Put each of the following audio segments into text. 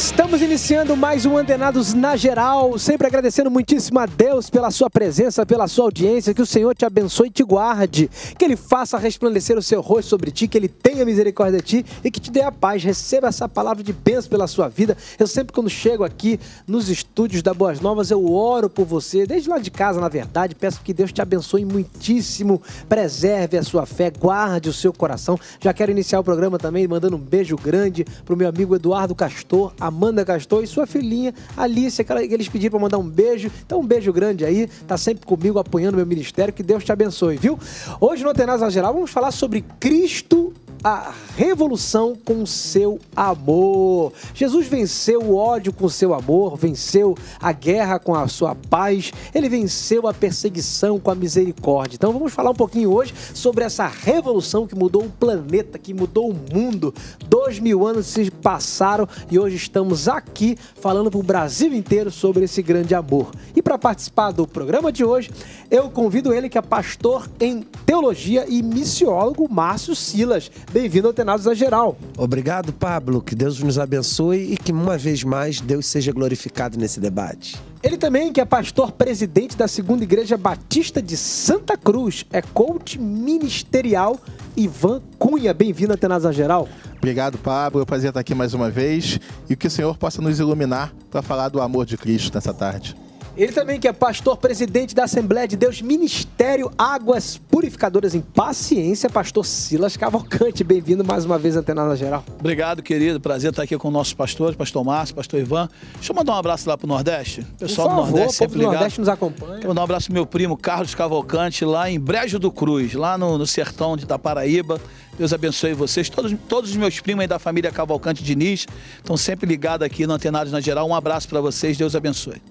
Estamos iniciando mais um Antenados na Geral, sempre agradecendo muitíssimo a Deus pela sua presença, pela sua audiência, que o Senhor te abençoe e te guarde, que Ele faça resplandecer o seu rosto sobre ti, que Ele tenha misericórdia de ti e que te dê a paz. Receba essa palavra de bênção pela sua vida. Eu sempre quando chego aqui nos estúdios da Boas Novas, eu oro por você, desde lá de casa, na verdade, peço que Deus te abençoe muitíssimo, preserve a sua fé, guarde o seu coração. Já quero iniciar o programa também mandando um beijo grande para o meu amigo Eduardo Castor, a Amanda Castor e sua filhinha Alice, que eles pediram para mandar um beijo. Então, um beijo grande aí, tá sempre comigo apoiando meu ministério. Que Deus te abençoe, viu? Hoje no Atenas Geral vamos falar sobre Cristo a revolução com seu amor. Jesus venceu o ódio com seu amor, venceu a guerra com a sua paz, ele venceu a perseguição com a misericórdia. Então vamos falar um pouquinho hoje sobre essa revolução que mudou o planeta, que mudou o mundo. Dois mil anos se passaram e hoje estamos aqui falando para o Brasil inteiro sobre esse grande amor. E para participar do programa de hoje, eu convido ele que é pastor em teologia e missiólogo Márcio Silas Bem-vindo ao Tenados da Geral. Obrigado, Pablo. Que Deus nos abençoe e que, uma vez mais, Deus seja glorificado nesse debate. Ele também, que é pastor presidente da Segunda Igreja Batista de Santa Cruz, é coach ministerial Ivan Cunha. Bem-vindo à da Geral. Obrigado, Pablo. É um prazer estar aqui mais uma vez e que o Senhor possa nos iluminar para falar do amor de Cristo nessa tarde. Ele também que é pastor presidente da Assembleia de Deus Ministério Águas Purificadoras em Paciência, pastor Silas Cavalcante. Bem-vindo mais uma vez à Antenada Geral. Obrigado, querido. Prazer estar aqui com nossos pastores, pastor Márcio, pastor Ivan. Deixa eu mandar um abraço lá pro Nordeste. Pessoal favor, do Nordeste, sempre do Nordeste nos acompanha. Deixa mandar um abraço pro meu primo Carlos Cavalcante lá em Brejo do Cruz, lá no, no sertão de Itaparaíba. Deus abençoe vocês, todos, todos os meus primos aí da família Cavalcante Diniz, estão sempre ligados aqui no Antenados na Geral. Um abraço para vocês, Deus abençoe.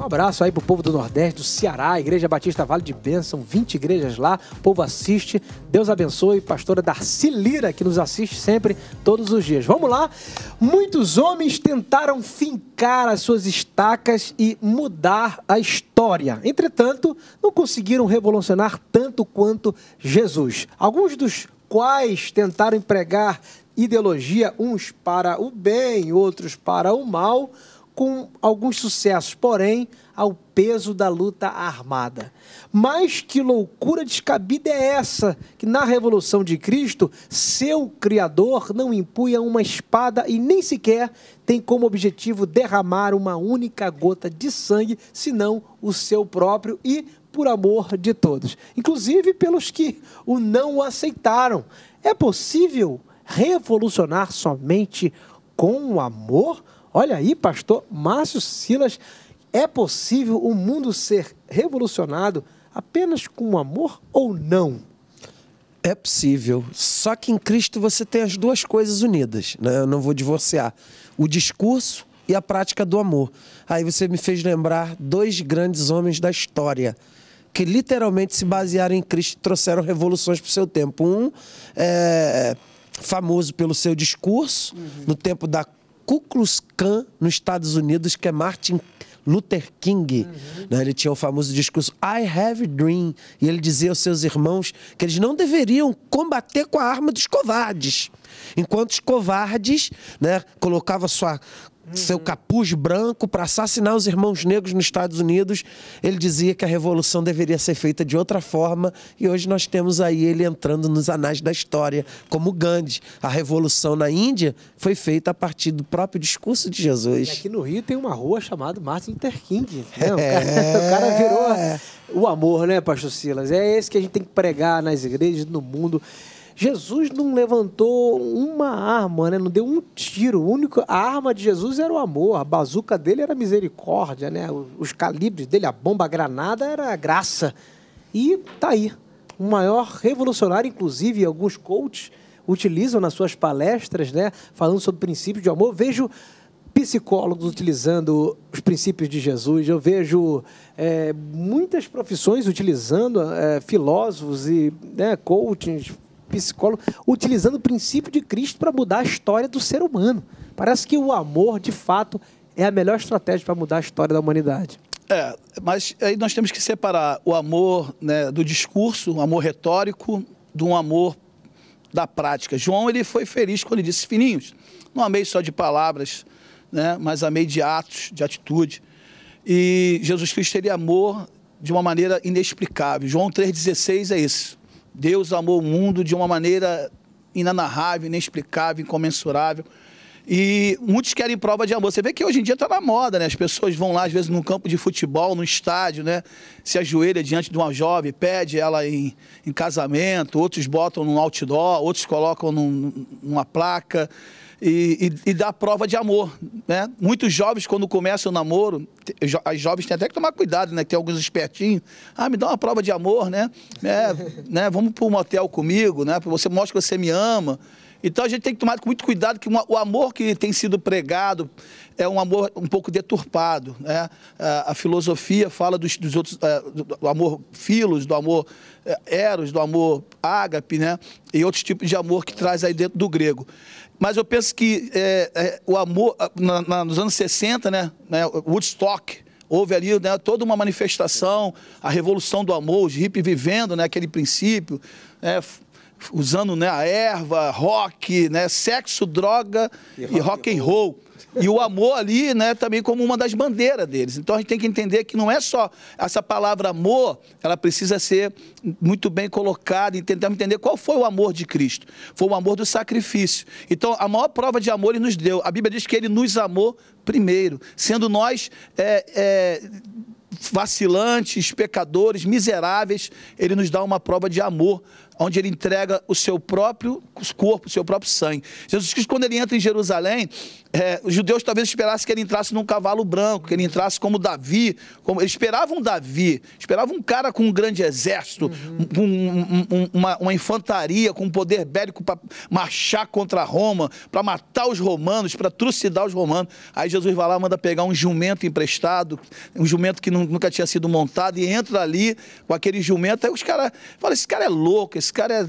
Um abraço aí pro povo do Nordeste, do Ceará, Igreja Batista Vale de Bênção, 20 igrejas lá, o povo assiste. Deus abençoe, pastora Darcy Lira, que nos assiste sempre, todos os dias. Vamos lá? Muitos homens tentaram fincar as suas estacas e mudar a história. Entretanto, não conseguiram revolucionar tanto quanto Jesus. Alguns dos quais tentaram empregar ideologia, uns para o bem, outros para o mal com alguns sucessos, porém, ao peso da luta armada. Mas que loucura descabida é essa que na Revolução de Cristo, seu Criador não impunha uma espada e nem sequer tem como objetivo derramar uma única gota de sangue, senão o seu próprio e por amor de todos, inclusive pelos que o não aceitaram. É possível revolucionar somente com o amor? Olha aí, pastor Márcio Silas, é possível o mundo ser revolucionado apenas com amor ou não? É possível. Só que em Cristo você tem as duas coisas unidas. Né? Eu não vou divorciar. O discurso e a prática do amor. Aí você me fez lembrar dois grandes homens da história que literalmente se basearam em Cristo e trouxeram revoluções para o seu tempo. Um é famoso pelo seu discurso, uhum. no tempo da Ku Klux Klan nos Estados Unidos, que é Martin Luther King. Uhum. Né? Ele tinha o famoso discurso I Have a Dream. E ele dizia aos seus irmãos que eles não deveriam combater com a arma dos covardes. Enquanto os covardes né, colocavam sua seu capuz branco para assassinar os irmãos negros nos Estados Unidos. Ele dizia que a revolução deveria ser feita de outra forma e hoje nós temos aí ele entrando nos anais da história, como Gandhi. A revolução na Índia foi feita a partir do próprio discurso de Jesus. E aqui no Rio tem uma rua chamada Martin Luther King. Né? O, é. cara, é... o cara virou o amor, né, Pastor Silas? É esse que a gente tem que pregar nas igrejas, no mundo. Jesus não levantou uma arma, né? não deu um tiro. único, a arma de Jesus era o amor, a bazuca dele era misericórdia, né? os calibres dele, a bomba, a granada era a graça. E tá aí. O maior revolucionário, inclusive, alguns coaches utilizam nas suas palestras, né? falando sobre princípios de amor. Vejo psicólogos utilizando os princípios de Jesus, eu vejo é, muitas profissões utilizando, é, filósofos e né, coachings, psicólogo utilizando o princípio de Cristo para mudar a história do ser humano. Parece que o amor, de fato, é a melhor estratégia para mudar a história da humanidade. É, mas aí nós temos que separar o amor né, do discurso, o amor retórico, de um amor da prática. João ele foi feliz quando ele disse: Filhinhos, não amei só de palavras, né, mas amei de atos, de atitude. E Jesus Cristo ele amor de uma maneira inexplicável. João 3,16 é isso. Deus amou o mundo de uma maneira inanarrável, inexplicável, incomensurável. E muitos querem prova de amor. Você vê que hoje em dia está na moda, né? As pessoas vão lá, às vezes, num campo de futebol, num estádio, né? Se ajoelha diante de uma jovem, pede ela em, em casamento, outros botam num outdoor, outros colocam num, numa placa e, e, e dá prova de amor. Né? Muitos jovens, quando começam o namoro, as jovens têm até que tomar cuidado, né? Que tem alguns espertinhos. Ah, me dá uma prova de amor, né? É, né? Vamos para um motel comigo, né? Você mostra que você me ama. Então a gente tem que tomar muito cuidado que uma, o amor que tem sido pregado é um amor um pouco deturpado. Né? A, a filosofia fala dos, dos outros, é, do, do, amor filos, do amor é, eros, do amor ágape, né? E outros tipos de amor que traz aí dentro do grego. Mas eu penso que é, é, o amor, ah, na, na, nos anos 60, né, né, Woodstock, houve ali né, toda uma manifestação, a revolução do amor, os hippies vivendo né, aquele princípio, né, usando né, a erva, rock, né, sexo, droga e, e rock, rock and roll. E o amor ali, né, também como uma das bandeiras deles. Então a gente tem que entender que não é só essa palavra amor, ela precisa ser muito bem colocada, tentar entender qual foi o amor de Cristo. Foi o amor do sacrifício. Então a maior prova de amor ele nos deu. A Bíblia diz que ele nos amou primeiro, sendo nós. É, é, vacilantes, pecadores, miseráveis, ele nos dá uma prova de amor onde ele entrega o seu próprio corpo, o seu próprio sangue. Jesus Cristo, quando ele entra em Jerusalém, é, os judeus talvez esperassem que ele entrasse num cavalo branco, que ele entrasse como Davi, como, eles esperavam um Davi, esperavam um cara com um grande exército, uhum. com um, um, uma, uma, infantaria, com um poder bélico para marchar contra Roma, para matar os romanos, para trucidar os romanos. Aí Jesus vai lá, manda pegar um jumento emprestado, um jumento que nunca tinha sido montado, e entra ali com aquele jumento. Aí os caras falam: esse cara é louco, esse esse cara é.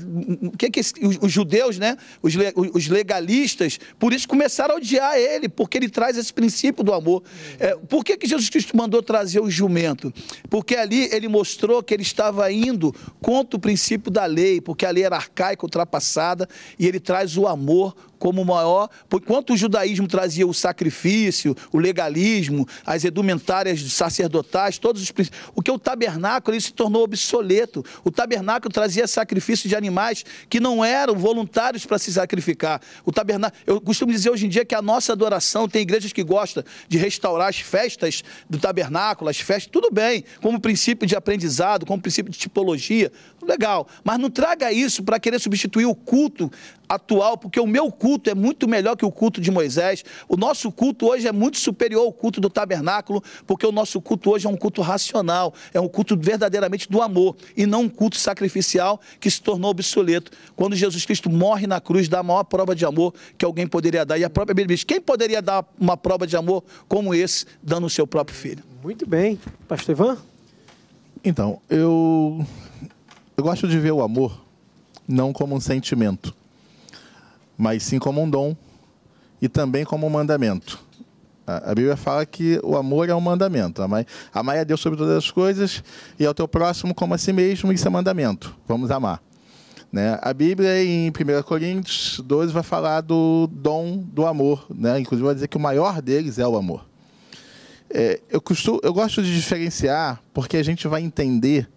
O que, é que esse, os, os, judeus, né? Os, os, legalistas, por isso começaram a odiar ele, porque ele traz esse princípio do amor. É, por que, que Jesus Cristo mandou trazer o jumento? Porque ali ele mostrou que ele estava indo contra o princípio da lei, porque a lei era arcaica, ultrapassada, e ele traz o amor como maior. porque Enquanto o judaísmo trazia o sacrifício, o legalismo, as edumentárias sacerdotais, todos os O que o tabernáculo ele se tornou obsoleto. O tabernáculo trazia sacrifício de animais que não eram voluntários para se sacrificar. O tabernáculo. Eu costumo dizer hoje em dia que a nossa adoração tem igrejas que gostam de restaurar as festas do tabernáculo, as festas, tudo bem, como princípio de aprendizado, como princípio de tipologia, legal. Mas não traga isso para querer substituir o culto atual, porque o meu culto é muito melhor que o culto de Moisés. O nosso culto hoje é muito superior ao culto do tabernáculo, porque o nosso culto hoje é um culto racional, é um culto verdadeiramente do amor e não um culto sacrificial que se tornou obsoleto. Quando Jesus Cristo morre na cruz, dá a maior prova de amor que alguém poderia dar. E a própria Bíblia diz: quem poderia dar uma prova de amor como esse, dando o seu próprio filho? Muito bem. Pastor Ivan? Então, eu, eu gosto de ver o amor não como um sentimento mas sim como um dom e também como um mandamento. A Bíblia fala que o amor é um mandamento. Amar, amar a é Deus sobre todas as coisas e ao teu próximo como a si mesmo, isso é mandamento. Vamos amar. Né? A Bíblia, em 1 Coríntios 12, vai falar do dom do amor. Né? Inclusive, vai dizer que o maior deles é o amor. É, eu, costumo, eu gosto de diferenciar porque a gente vai entender,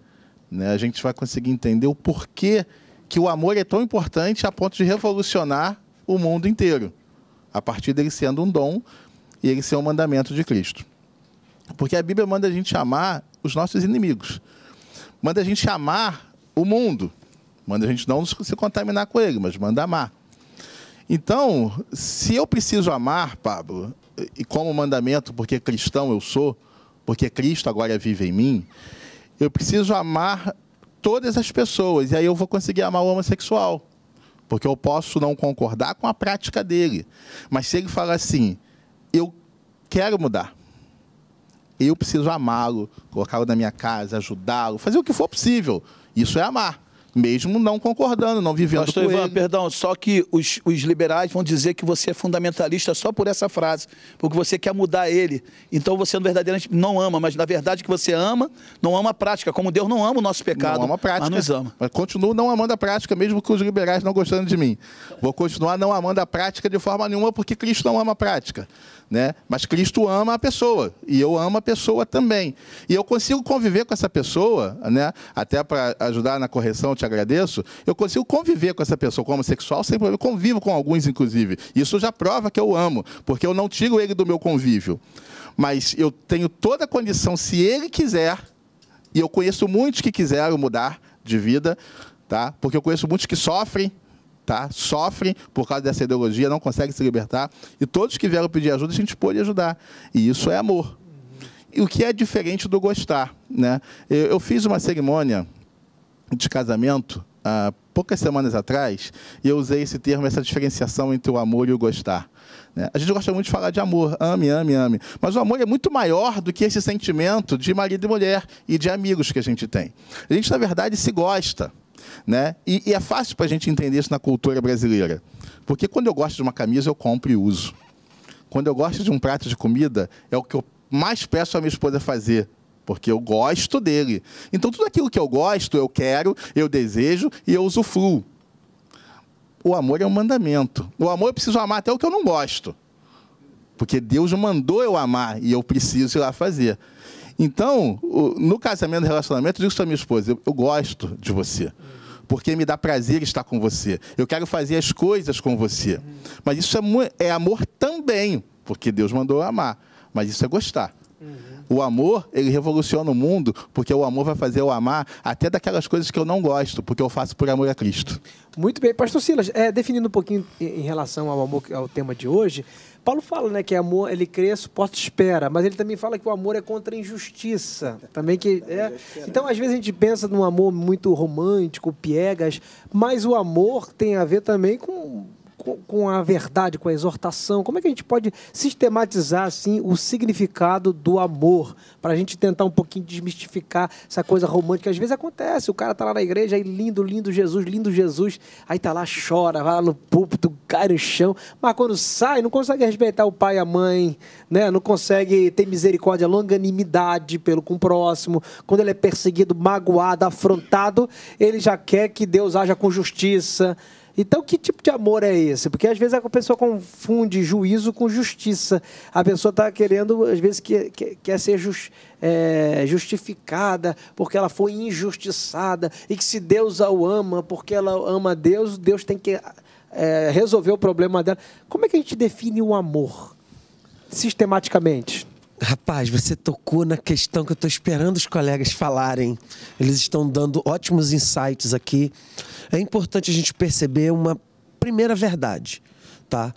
né? a gente vai conseguir entender o porquê que o amor é tão importante a ponto de revolucionar o mundo inteiro, a partir dele sendo um dom e ele ser um mandamento de Cristo. Porque a Bíblia manda a gente amar os nossos inimigos, manda a gente amar o mundo, manda a gente não se contaminar com ele, mas manda amar. Então, se eu preciso amar, Pablo, e como mandamento, porque cristão eu sou, porque Cristo agora vive em mim, eu preciso amar todas as pessoas. E aí eu vou conseguir amar o homossexual. Porque eu posso não concordar com a prática dele. Mas se ele falar assim, eu quero mudar. Eu preciso amá-lo, colocá-lo na minha casa, ajudá-lo, fazer o que for possível. Isso é amar mesmo não concordando, não vivendo Pastor com Ivan, ele. perdão, só que os, os liberais vão dizer que você é fundamentalista só por essa frase, porque você quer mudar ele. Então você, na não ama, mas na verdade que você ama, não ama a prática, como Deus não ama o nosso pecado, não ama a prática, mas nos ama. Mas continuo não amando a prática, mesmo que os liberais não gostando de mim. Vou continuar não amando a prática de forma nenhuma, porque Cristo não ama a prática. Né? Mas Cristo ama a pessoa e eu amo a pessoa também. E eu consigo conviver com essa pessoa, né? até para ajudar na correção, te agradeço, eu consigo conviver com essa pessoa como sexual sem problema. Eu convivo com alguns, inclusive. Isso já prova que eu amo, porque eu não tiro ele do meu convívio. Mas eu tenho toda a condição, se ele quiser, e eu conheço muitos que quiseram mudar de vida, tá? Porque eu conheço muitos que sofrem tá? Sofrem por causa dessa ideologia, não conseguem se libertar. E todos que vieram pedir ajuda, a gente pode ajudar. E isso é amor. E o que é diferente do gostar, né? Eu, eu fiz uma cerimônia de casamento há poucas semanas atrás e eu usei esse termo, essa diferenciação entre o amor e o gostar. Né? A gente gosta muito de falar de amor, ame, ame, ame. Mas o amor é muito maior do que esse sentimento de marido e mulher e de amigos que a gente tem. A gente, na verdade, se gosta. Né? E, e é fácil para a gente entender isso na cultura brasileira. Porque quando eu gosto de uma camisa, eu compro e uso. Quando eu gosto de um prato de comida, é o que eu mais peço a minha esposa fazer porque eu gosto dele. Então, tudo aquilo que eu gosto, eu quero, eu desejo e eu usufruo. O amor é um mandamento. O amor eu preciso amar até o que eu não gosto. Porque Deus mandou eu amar e eu preciso ir lá fazer. Então, no casamento, no relacionamento, eu digo isso para minha esposa: eu, eu gosto de você. Porque me dá prazer estar com você. Eu quero fazer as coisas com você. Mas isso é, é amor também, porque Deus mandou eu amar. Mas isso é gostar. Uhum. O amor, ele revoluciona o mundo, porque o amor vai fazer eu amar até daquelas coisas que eu não gosto, porque eu faço por amor a Cristo. Muito bem. Pastor Silas, é, definindo um pouquinho em relação ao amor, ao tema de hoje, Paulo fala né, que amor ele crê, suporta espera, mas ele também fala que o amor é contra a injustiça. Também que é. é então, às vezes, a gente pensa num amor muito romântico, piegas, mas o amor tem a ver também com com a verdade, com a exortação? Como é que a gente pode sistematizar assim o significado do amor para a gente tentar um pouquinho desmistificar essa coisa romântica? Às vezes acontece, o cara tá lá na igreja, aí lindo, lindo Jesus, lindo Jesus, aí tá lá chora, vai lá no púlpito, cai no chão, mas quando sai não consegue respeitar o pai e a mãe, né? Não consegue ter misericórdia, longanimidade pelo com o próximo. Quando ele é perseguido, magoado, afrontado, ele já quer que Deus haja com justiça. Então, que tipo de amor é esse? Porque às vezes a pessoa confunde juízo com justiça. A pessoa está querendo, às vezes, que, que, quer ser just, é, justificada porque ela foi injustiçada e que se Deus a ama porque ela ama Deus, Deus tem que é, resolver o problema dela. Como é que a gente define o amor sistematicamente? Rapaz, você tocou na questão que eu estou esperando os colegas falarem. Eles estão dando ótimos insights aqui. É importante a gente perceber uma primeira verdade, tá?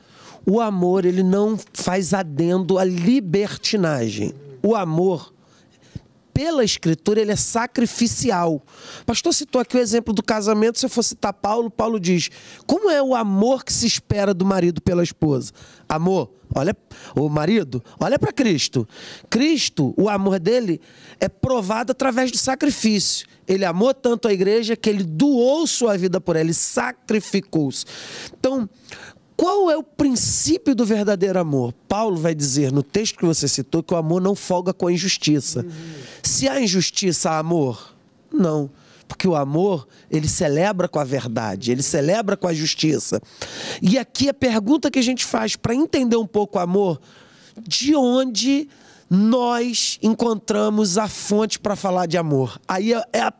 O amor, ele não faz adendo à libertinagem. O amor, pela escritura, ele é sacrificial. Pastor citou aqui o exemplo do casamento. Se eu fosse citar Paulo, Paulo diz: Como é o amor que se espera do marido pela esposa? Amor, Olha, o marido, olha para Cristo. Cristo, o amor dele é provado através do sacrifício. Ele amou tanto a igreja que ele doou sua vida por ela, ele sacrificou-se. Então, qual é o princípio do verdadeiro amor? Paulo vai dizer no texto que você citou que o amor não folga com a injustiça. Uhum. Se há injustiça, há amor? Não. Porque o amor, ele celebra com a verdade, ele celebra com a justiça. E aqui a pergunta que a gente faz para entender um pouco o amor, de onde nós encontramos a fonte para falar de amor? Aí é, é a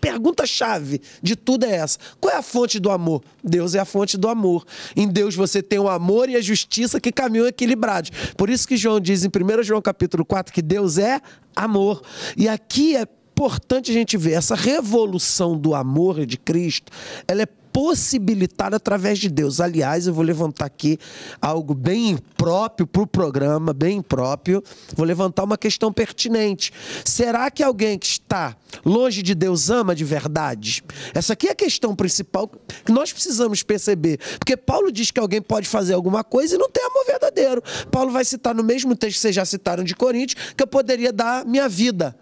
pergunta-chave de tudo é essa. Qual é a fonte do amor? Deus é a fonte do amor. Em Deus você tem o amor e a justiça que caminham equilibrados. Por isso que João diz em 1 João capítulo 4 que Deus é amor. E aqui é importante a gente ver essa revolução do amor de Cristo, ela é possibilitada através de Deus. Aliás, eu vou levantar aqui algo bem próprio para o programa, bem próprio. Vou levantar uma questão pertinente. Será que alguém que está longe de Deus ama de verdade? Essa aqui é a questão principal que nós precisamos perceber. Porque Paulo diz que alguém pode fazer alguma coisa e não tem amor verdadeiro. Paulo vai citar no mesmo texto que vocês já citaram de Coríntios, que eu poderia dar minha vida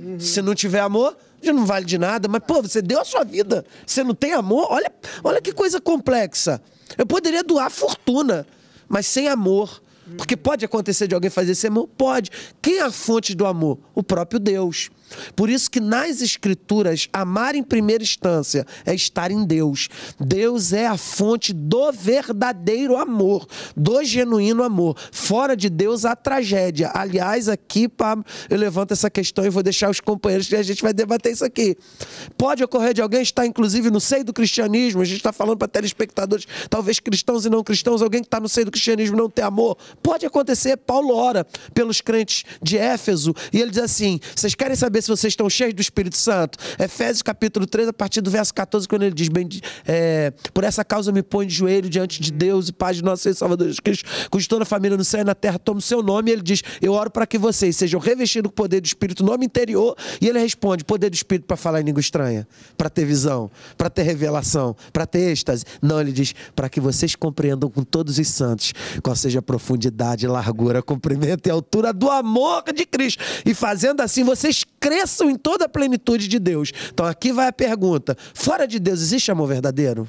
Uhum. Se não tiver amor, já não vale de nada. Mas, pô, você deu a sua vida. Você não tem amor? Olha, olha que coisa complexa. Eu poderia doar fortuna, mas sem amor. Porque pode acontecer de alguém fazer esse amor? Pode. Quem é a fonte do amor? O próprio Deus. Por isso que nas escrituras, amar em primeira instância é estar em Deus. Deus é a fonte do verdadeiro amor, do genuíno amor. Fora de Deus há tragédia. Aliás, aqui, eu levanto essa questão e vou deixar os companheiros que a gente vai debater isso aqui. Pode ocorrer de alguém estar, inclusive, no seio do cristianismo, a gente está falando para telespectadores, talvez cristãos e não cristãos, alguém que está no seio do cristianismo não ter amor. Pode acontecer, Paulo ora pelos crentes de Éfeso, e ele diz assim: vocês querem saber saber se vocês estão cheios do Espírito Santo. Efésios capítulo 3, a partir do verso 14, quando ele diz: Bem, é, Por essa causa me põe de joelho diante de Deus e Pai de nosso Senhor Salvador Jesus Cristo, cujo toda a família no céu e na terra toma o seu nome. E ele diz: Eu oro para que vocês sejam revestidos do poder do Espírito, nome interior. E ele responde: Poder do Espírito para falar em língua estranha, para ter visão, para ter revelação, para ter êxtase. Não, ele diz: Para que vocês compreendam com todos os santos qual seja a profundidade, largura, comprimento e altura do amor de Cristo. E fazendo assim, vocês cresçam em toda a plenitude de Deus. Então aqui vai a pergunta: fora de Deus existe amor verdadeiro?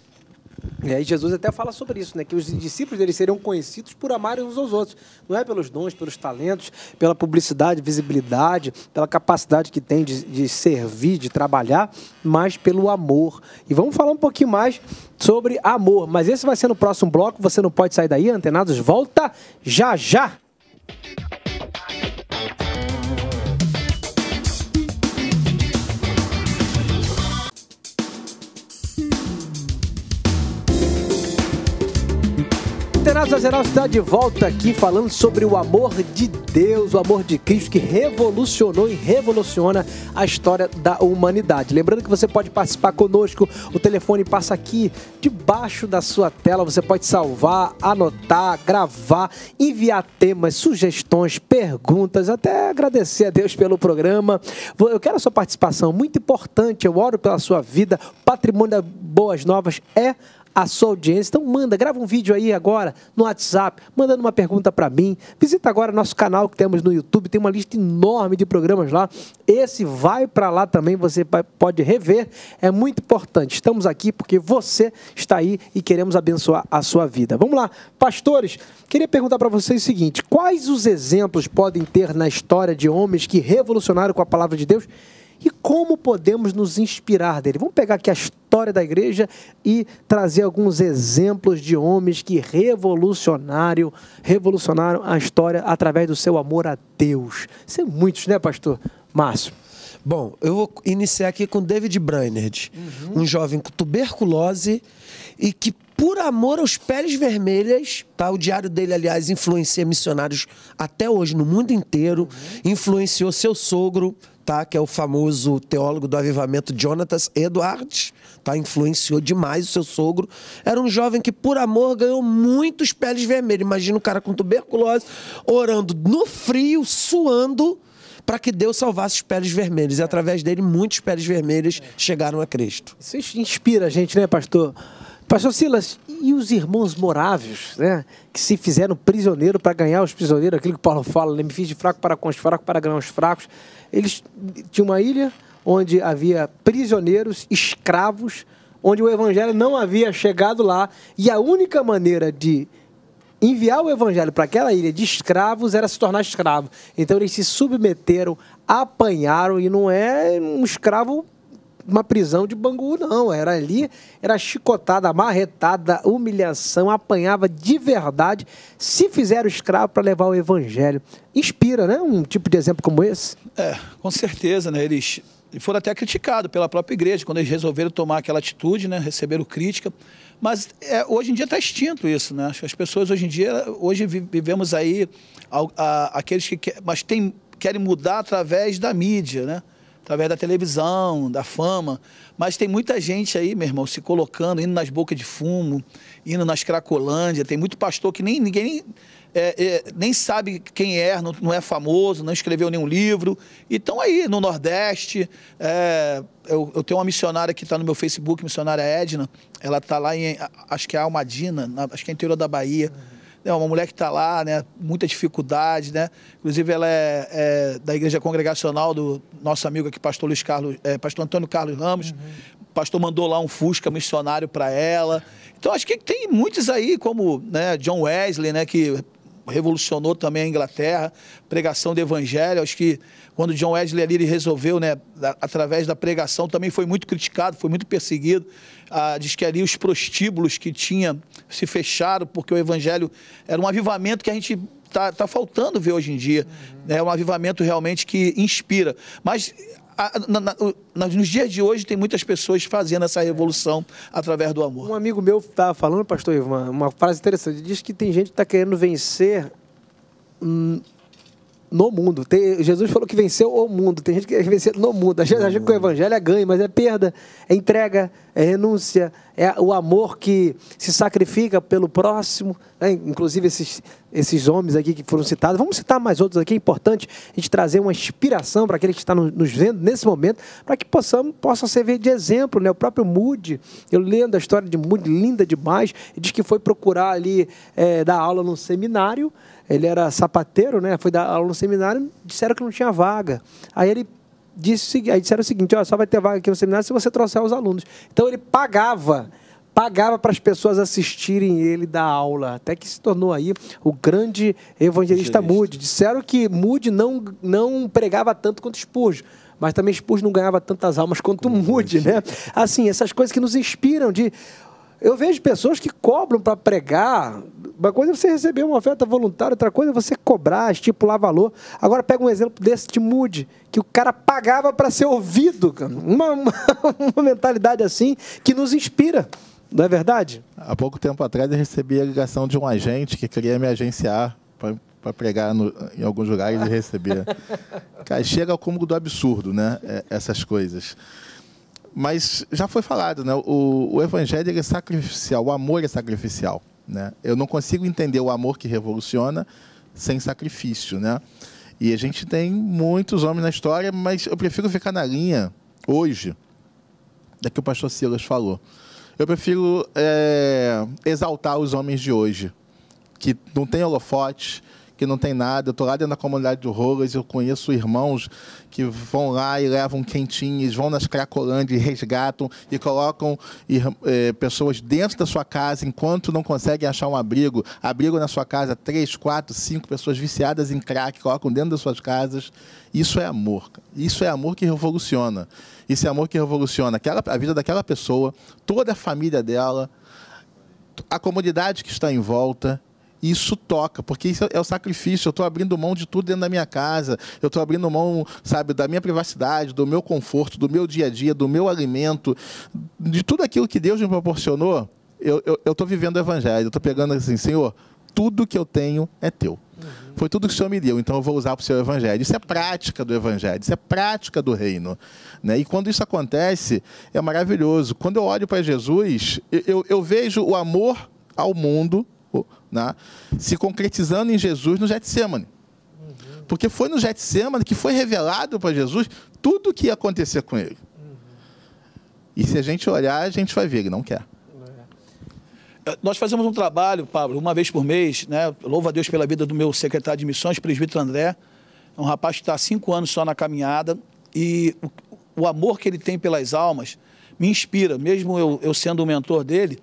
E aí Jesus até fala sobre isso, né? Que os discípulos deles seriam conhecidos por amarem uns aos outros. Não é pelos dons, pelos talentos, pela publicidade, visibilidade, pela capacidade que tem de, de servir, de trabalhar, mas pelo amor. E vamos falar um pouquinho mais sobre amor. Mas esse vai ser no próximo bloco. Você não pode sair daí, antenados. Volta já já! Zeral Zazeral está de volta aqui falando sobre o amor de Deus, o amor de Cristo que revolucionou e revoluciona a história da humanidade. Lembrando que você pode participar conosco, o telefone passa aqui debaixo da sua tela, você pode salvar, anotar, gravar, enviar temas, sugestões, perguntas, até agradecer a Deus pelo programa. Eu quero a sua participação, muito importante, eu oro pela sua vida. Patrimônio da Boas Novas é a sua audiência. Então manda, grava um vídeo aí agora no WhatsApp, mandando uma pergunta para mim. Visita agora nosso canal que temos no YouTube, tem uma lista enorme de programas lá. Esse vai para lá também, você pode rever. É muito importante. Estamos aqui porque você está aí e queremos abençoar a sua vida. Vamos lá, pastores. Queria perguntar para vocês o seguinte: quais os exemplos podem ter na história de homens que revolucionaram com a palavra de Deus? E como podemos nos inspirar dele? Vamos pegar aqui a história da igreja e trazer alguns exemplos de homens que revolucionaram, revolucionaram a história através do seu amor a Deus. São é muitos, né, pastor Márcio? Bom, eu vou iniciar aqui com David Brainerd, uhum. um jovem com tuberculose e que, por amor aos peles vermelhas, tá? o diário dele, aliás, influencia missionários até hoje no mundo inteiro, uhum. influenciou seu sogro, tá? que é o famoso teólogo do avivamento Jonatas Edwards, tá? influenciou demais o seu sogro. Era um jovem que, por amor, ganhou muitos peles vermelhos. Imagina o cara com tuberculose, orando no frio, suando, para que Deus salvasse os peles vermelhos. E através dele, muitos peles vermelhos é. chegaram a Cristo. Isso inspira a gente, né, pastor? Pastor Silas, e os irmãos morávios, né? Que se fizeram prisioneiro para ganhar os prisioneiros, aquilo que Paulo fala, né? me fiz de fraco para com os fracos, para ganhar os fracos. Eles tinham uma ilha onde havia prisioneiros, escravos, onde o evangelho não havia chegado lá, e a única maneira de enviar o evangelho para aquela ilha de escravos era se tornar escravo. Então eles se submeteram, apanharam e não é um escravo uma prisão de Bangu, não. Era ali, era chicotada, amarretada, humilhação, apanhava de verdade. Se fizeram escravo para levar o evangelho. Inspira, né? Um tipo de exemplo como esse. É, com certeza, né? Eles foram até criticados pela própria igreja quando eles resolveram tomar aquela atitude, né? Receberam crítica. Mas é, hoje em dia está extinto isso, né? As pessoas hoje em dia, hoje vivemos aí a, a, aqueles que, que mas tem, querem mudar através da mídia, né? através da televisão, da fama. Mas tem muita gente aí, meu irmão, se colocando, indo nas bocas de fumo, indo nas Cracolândia. Tem muito pastor que nem ninguém é, é, nem sabe quem é, não, não, é famoso, não escreveu nenhum livro. E estão aí no Nordeste. É, eu, eu, tenho uma missionária que está no meu Facebook, missionária Edna. Ela está lá em, acho que é Almadina, na, acho que é interior da Bahia. Uhum né, uma mulher que está lá, né, muita dificuldade, né? Inclusive ela é, é, da igreja congregacional do nosso amigo aqui, pastor Luiz Carlos, é, pastor Antônio Carlos Ramos. Uhum. O pastor mandou lá um Fusca missionário para ela. Então acho que tem muitos aí, como né, John Wesley, né, que revolucionou também a Inglaterra, pregação do evangelho. Acho que quando John Wesley ali resolveu, né, através da pregação, também foi muito criticado, foi muito perseguido. Ah, diz que ali os prostíbulos que tinha se fecharam porque o evangelho era um avivamento que a gente está tá faltando ver hoje em dia. Uhum. É um avivamento realmente que inspira. Mas na, na, nos dias de hoje tem muitas pessoas fazendo essa revolução através do amor. Um amigo meu estava tá falando, pastor Ivan, uma frase interessante. Diz que tem gente que está querendo vencer hum, no mundo. Tem, Jesus falou que venceu o mundo. Tem gente que quer vencer no mundo. A gente acha que o evangelho é ganho, mas é perda, é entrega, é renúncia, é o amor que se sacrifica pelo próximo. Né? Inclusive esses, esses homens aqui que foram citados. Vamos citar mais outros aqui. É importante a gente trazer uma inspiração para aquele que está nos vendo nesse momento, para que possamos, possa servir de exemplo. Né? O próprio Moody, eu lendo a história de Moody, linda demais, diz que foi procurar ali é, dar aula num seminário ele era sapateiro, né? Foi dar aula no seminário, disseram que não tinha vaga. Aí ele disse, aí disseram o seguinte, ó, só vai ter vaga aqui no seminário se você trouxer os alunos. Então ele pagava pagava para as pessoas assistirem ele da aula, até que se tornou aí o grande evangelista Moody. Disseram que Moody não, não pregava tanto quanto Spurgeon, mas também Spurgeon não ganhava tantas almas quanto Como né? Assim, essas coisas que nos inspiram de eu vejo pessoas que cobram para pregar. Uma coisa é você receber uma oferta voluntária, outra coisa é você cobrar, estipular valor. Agora pega um exemplo desse de Moody, que o cara pagava para ser ouvido. Uma, uma, uma, mentalidade assim que nos inspira. Não é verdade? Há pouco tempo atrás eu recebi a ligação de um agente que queria me agenciar para pregar no, em alguns lugares e receber. chega ao cúmulo do absurdo, né? É, essas coisas. Mas já foi falado, né? O, o evangelho é sacrificial, o amor é sacrificial, né? Eu não consigo entender o amor que revoluciona sem sacrifício, né? E a gente tem muitos homens na história, mas eu prefiro ficar na linha hoje da que o pastor Silas falou. Eu prefiro é, exaltar os homens de hoje, que não tem holofotes, que não tem nada. Eu estou lá dentro da comunidade de Rolas, eu conheço irmãos que vão lá e levam quentinhas, vão nas Cracolândias e resgatam e colocam é, pessoas dentro da sua casa enquanto não conseguem achar um abrigo. Abrigo na sua casa três, quatro, cinco pessoas viciadas em crack, colocam dentro das suas casas. Isso é amor. Isso é amor que revoluciona. Isso é amor que revoluciona aquela, a vida daquela pessoa, toda a família dela, a comunidade que está em volta isso toca, porque isso é o sacrifício. Eu estou abrindo mão de tudo dentro da minha casa, eu estou abrindo mão, sabe, da minha privacidade, do meu conforto, do meu dia a dia, do meu alimento, de tudo aquilo que Deus me proporcionou. Eu estou vivendo o evangelho, eu estou pegando assim, Senhor, tudo que eu tenho é teu. Uhum. Foi tudo que o Senhor me deu, então eu vou usar para o seu evangelho. Isso é prática do evangelho, isso é prática do reino. Né? E quando isso acontece, é maravilhoso. Quando eu olho para Jesus, eu, eu, eu vejo o amor ao mundo né, se concretizando em Jesus no Getsemane. Porque foi no Getsemane que foi revelado para Jesus tudo o que ia acontecer com ele. E se a gente olhar, a gente vai ver, ele não quer. É, nós fazemos um trabalho, Pablo, uma vez por mês, né? Louvo a Deus pela vida do meu secretário de missões, presbítero André. É um rapaz que está há cinco anos só na caminhada. E o, o amor que ele tem pelas almas me inspira, mesmo eu, eu sendo o mentor dele.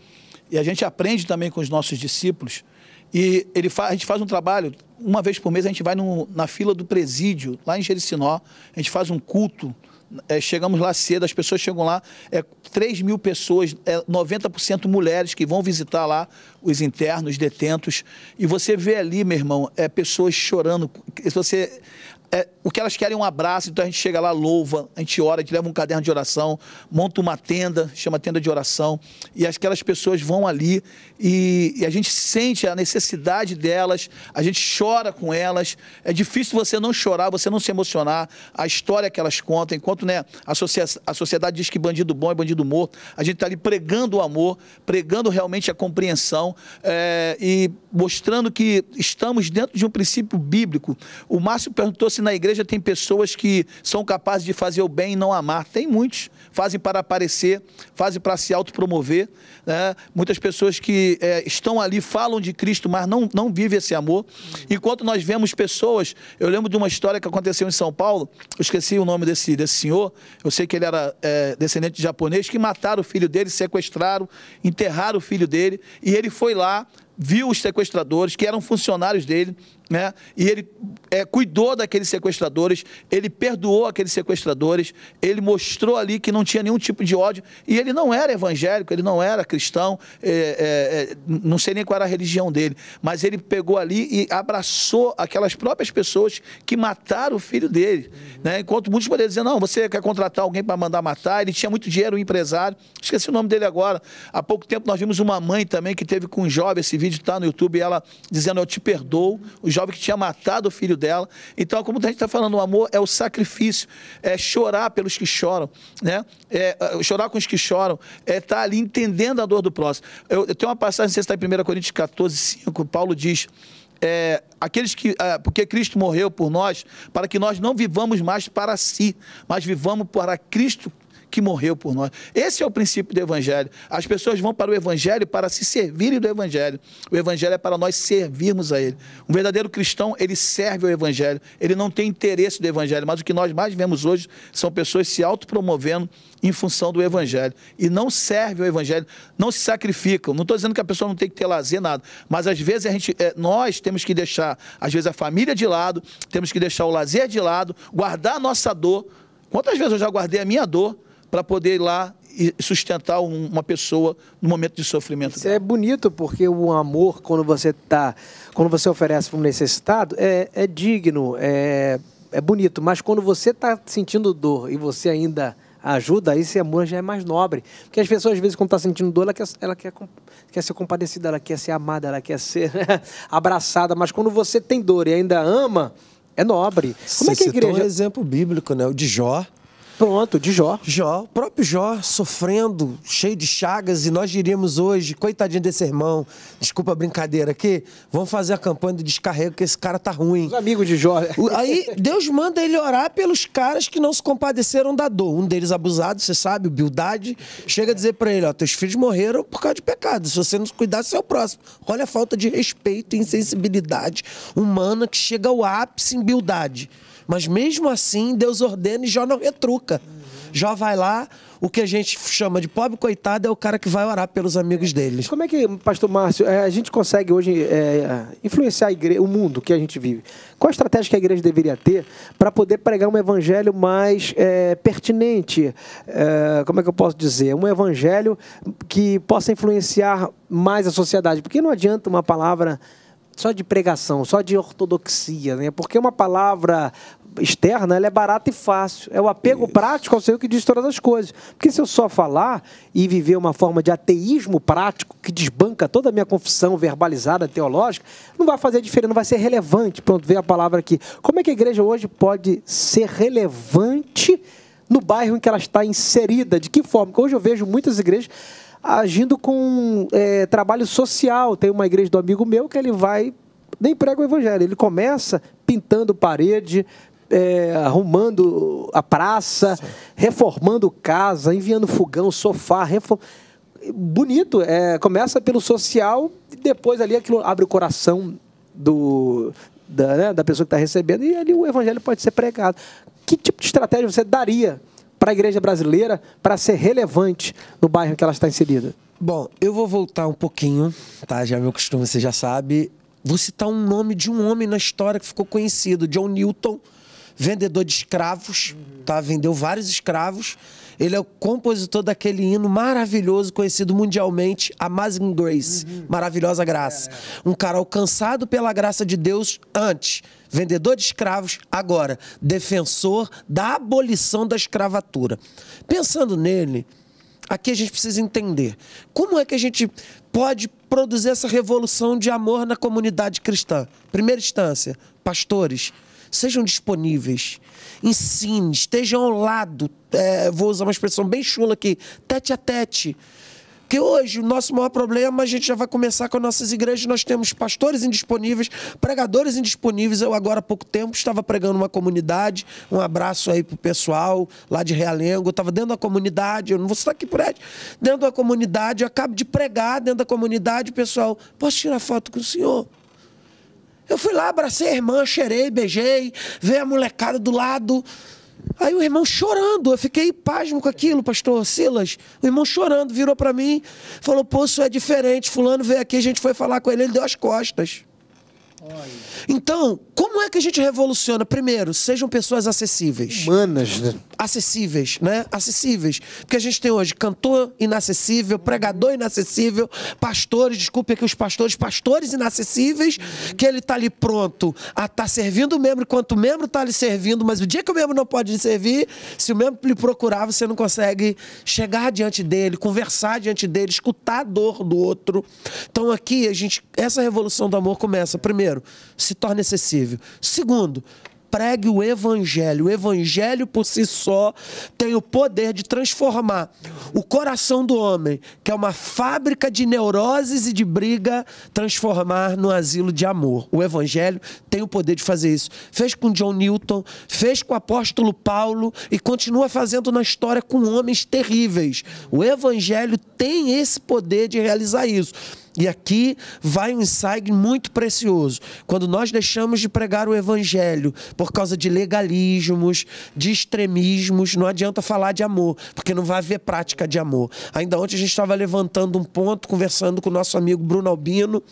E a gente aprende também com os nossos discípulos e ele a gente faz um trabalho, uma vez por mês a gente vai no, na fila do presídio, lá em Jericinó, a gente faz um culto. É, chegamos lá cedo, as pessoas chegam lá, é, 3 mil pessoas, é, 90% mulheres que vão visitar lá os internos, os detentos. E você vê ali, meu irmão, é, pessoas chorando. Você, é, o que elas querem é um abraço, então a gente chega lá, louva, a gente ora, a gente leva um caderno de oração, monta uma tenda, chama tenda de oração, e aquelas pessoas vão ali e, e a gente sente a necessidade delas, a gente chora com elas. É difícil você não chorar, você não se emocionar, a história que elas contam, enquanto né, a, a sociedade diz que bandido bom é bandido morto, a gente está ali pregando o amor, pregando realmente a compreensão é, e mostrando que estamos dentro de um princípio bíblico. O Márcio perguntou se na igreja tem pessoas que são capazes de fazer o bem e não amar. Tem muitos. Fazem para aparecer, fazem para se autopromover. Né? Muitas pessoas que é, estão ali, falam de Cristo, mas não, não vivem esse amor. Enquanto nós vemos pessoas, eu lembro de uma história que aconteceu em São Paulo, eu esqueci o nome desse, desse senhor, eu sei que ele era é, descendente de japonês, que mataram o filho dele, sequestraram, enterraram o filho dele, e ele foi lá, viu os sequestradores, que eram funcionários dele, né? E ele é, cuidou daqueles sequestradores, ele perdoou aqueles sequestradores, ele mostrou ali que não tinha nenhum tipo de ódio. E ele não era evangélico, ele não era cristão, é, é, é não sei nem qual era a religião dele, mas ele pegou ali e abraçou aquelas próprias pessoas que mataram o filho dele. Uhum. Né? Enquanto muitos poderiam dizer: não, você quer contratar alguém para mandar matar, ele tinha muito dinheiro, um empresário, esqueci o nome dele agora. Há pouco tempo nós vimos uma mãe também que teve com um jovem, esse vídeo está no YouTube, ela dizendo: eu te perdoo jovem que tinha matado o filho dela. Então, como a gente está falando, o amor é o sacrifício, é chorar pelos que choram, né? É, é chorar com os que choram, é estar tá ali entendendo a dor do próximo. Eu, eu tenho uma passagem, você está em 1 Coríntios 14, 5, Paulo diz. É, aqueles que, é, porque Cristo morreu por nós, para que nós não vivamos mais para si, mas vivamos para Cristo que morreu por nós. Esse é o princípio do Evangelho. As pessoas vão para o Evangelho para se servirem do Evangelho. O Evangelho é para nós servirmos a Ele. Um verdadeiro cristão, ele serve ao Evangelho. Ele não tem interesse do Evangelho, mas o que nós mais vemos hoje são pessoas se autopromovendo em função do Evangelho. E não serve ao Evangelho, não se sacrificam. Não estou dizendo que a pessoa não tem que ter lazer, nada. Mas às vezes a gente, é, nós temos que deixar, às vezes, a família de lado, temos que deixar o lazer de lado, guardar a nossa dor. Quantas vezes eu já guardei a minha dor para poder ir lá e sustentar uma pessoa no momento de sofrimento. Isso é bonito porque o amor quando você tá, quando você oferece para um necessitado é, é digno, é, é bonito, mas quando você está sentindo dor e você ainda ajuda, esse amor já é mais nobre. Porque as pessoas, às vezes, quando está sentindo dor, ela quer, ela quer, quer ser compadecida, ela quer ser amada, ela quer ser abraçada. Mas quando você tem dor e ainda ama, é nobre. Como Você é que a igreja... citou um exemplo bíblico, né? O de Jó. Pronto, de Jó. Jó, o próprio Jó sofrendo, cheio de chagas, e nós diríamos hoje, coitadinho desse irmão, desculpa a brincadeira aqui, vamos fazer a campanha do descarrego que esse cara tá ruim. Os amigos de Jó. Né? Aí Deus manda ele orar pelos caras que não se compadeceram da dor. Um deles abusado, você sabe, o Bildade, chega a dizer para ele, ó, teus filhos morreram por causa de pecado, se você não cuidar, você é o próximo. Olha a falta de respeito e insensibilidade humana que chega ao ápice em Bildade. Mas mesmo assim, Deus ordena e Jó não retruca. Jó vai lá, o que a gente chama de pobre coitado é o cara que vai orar pelos amigos deles. Como é que, pastor Márcio, é, a gente consegue hoje é, influenciar igreja, o mundo que a gente vive? Qual a estratégia que a igreja deveria ter para poder pregar um evangelho mais é, pertinente? É, como é que eu posso dizer? Um evangelho que possa influenciar mais a sociedade. Porque não adianta uma palavra só de pregação, só de ortodoxia, né? Porque uma palavra externa ela é barata e fácil. É o apego Isso. prático ao Senhor que diz todas as coisas. Porque se eu só falar e viver uma forma de ateísmo prático que desbanca toda a minha confissão verbalizada teológica, não vai fazer diferença, não vai ser relevante. Pronto, veio a palavra aqui. Como é que a igreja hoje pode ser relevante no bairro em que ela está inserida? De que forma? Porque hoje eu vejo muitas igrejas agindo com é, trabalho social. Tem uma igreja do amigo meu que ele vai, nem prega o evangelho, ele começa pintando parede, é, arrumando a praça, Sim. reformando casa, enviando fogão, sofá, reform... bonito. É, começa pelo social e depois ali aquilo abre o coração do da, né, da pessoa que está recebendo e ali o evangelho pode ser pregado. Que tipo de estratégia você daria? para a igreja brasileira para ser relevante no bairro que ela está inserida? Bom, eu vou voltar um pouquinho, tá? Já é meu costume, você já sabe. Vou citar um nome de um homem na história que ficou conhecido, John Newton, vendedor de escravos, tá? Vendeu vários escravos. Ele é o compositor daquele hino maravilhoso, conhecido mundialmente, Amazing Grace, uhum. Maravilhosa Graça. É, é. Um cara alcançado pela graça de Deus antes vendedor de escravos, agora defensor da abolição da escravatura. Pensando nele, aqui a gente precisa entender como é que a gente pode produzir essa revolução de amor na comunidade cristã. Primeira instância, pastores, sejam disponíveis, ensine, estejam ao lado, é, vou usar uma expressão bem chula aqui, tete a tete porque hoje o nosso maior problema, a gente já vai começar com nossas igrejas, nós temos pastores indisponíveis, pregadores indisponíveis. Eu agora há pouco tempo estava pregando uma comunidade, um abraço aí pro pessoal lá de Realengo, eu estava dentro da comunidade, eu não vou citar aqui por aí dentro da comunidade, eu acabo de pregar dentro da comunidade, o pessoal, posso tirar foto com o senhor? Eu fui lá, abracei a irmã, cheirei, beijei, veio a molecada do lado, Aí o irmão chorando, eu fiquei pasmo com aquilo, pastor Silas. O irmão chorando, virou para mim, falou: Pô, isso é diferente. Fulano veio aqui, a gente foi falar com ele, ele deu as costas. Então, como é que a gente revoluciona? Primeiro, sejam pessoas acessíveis. Humanas, né? Acessíveis, né? Acessíveis. Porque a gente tem hoje cantor inacessível, pregador inacessível, pastores, desculpe aqui os pastores, pastores inacessíveis, que ele tá ali pronto a estar tá servindo o membro, enquanto o membro tá ali servindo, mas o dia que o membro não pode servir, se o membro lhe procurar, você não consegue chegar diante dele, conversar diante dele, escutar a dor do outro. Então aqui a gente, essa revolução do amor começa primeiro Primeiro, se torna acessível. Segundo, pregue o evangelho. O evangelho por si só tem o poder de transformar o coração do homem, que é uma fábrica de neuroses e de briga, transformar no asilo de amor. O evangelho tem o poder de fazer isso. Fez com John Newton, fez com o apóstolo Paulo e continua fazendo na história com homens terríveis. O evangelho tem esse poder de realizar isso. E aqui vai um insight muito precioso. Quando nós deixamos de pregar o evangelho por causa de legalismos, de extremismos, não adianta falar de amor, porque não vai haver prática de amor. Ainda ontem a gente estava levantando um ponto, conversando com o nosso amigo Bruno Albino,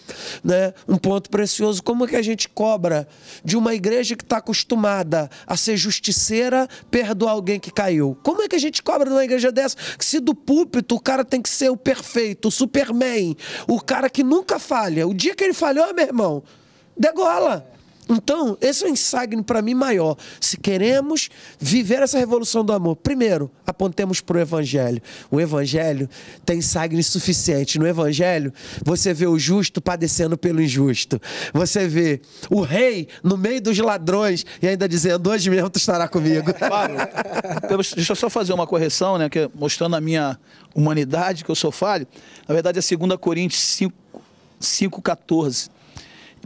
né? um ponto precioso. Como é que a gente cobra de uma igreja que está acostumada a ser justiceira perdoar alguém que caiu? Como é que a gente cobra de uma igreja dessa que se do púlpito o cara tem que ser o perfeito, o superman, o cara cara que nunca falha. O dia que ele falhou, meu irmão, degola. Então, esse é um insigne para mim maior. Se queremos viver essa revolução do amor, primeiro, apontemos para o Evangelho. O Evangelho tem insigne suficiente. No Evangelho, você vê o justo padecendo pelo injusto. Você vê o rei no meio dos ladrões e ainda dizendo: hoje mesmo tu estará comigo. Claro. Então, deixa eu só fazer uma correção, né? Que é mostrando a minha humanidade, que eu sou falho. Na verdade, é 2 Coríntios 5:14. 5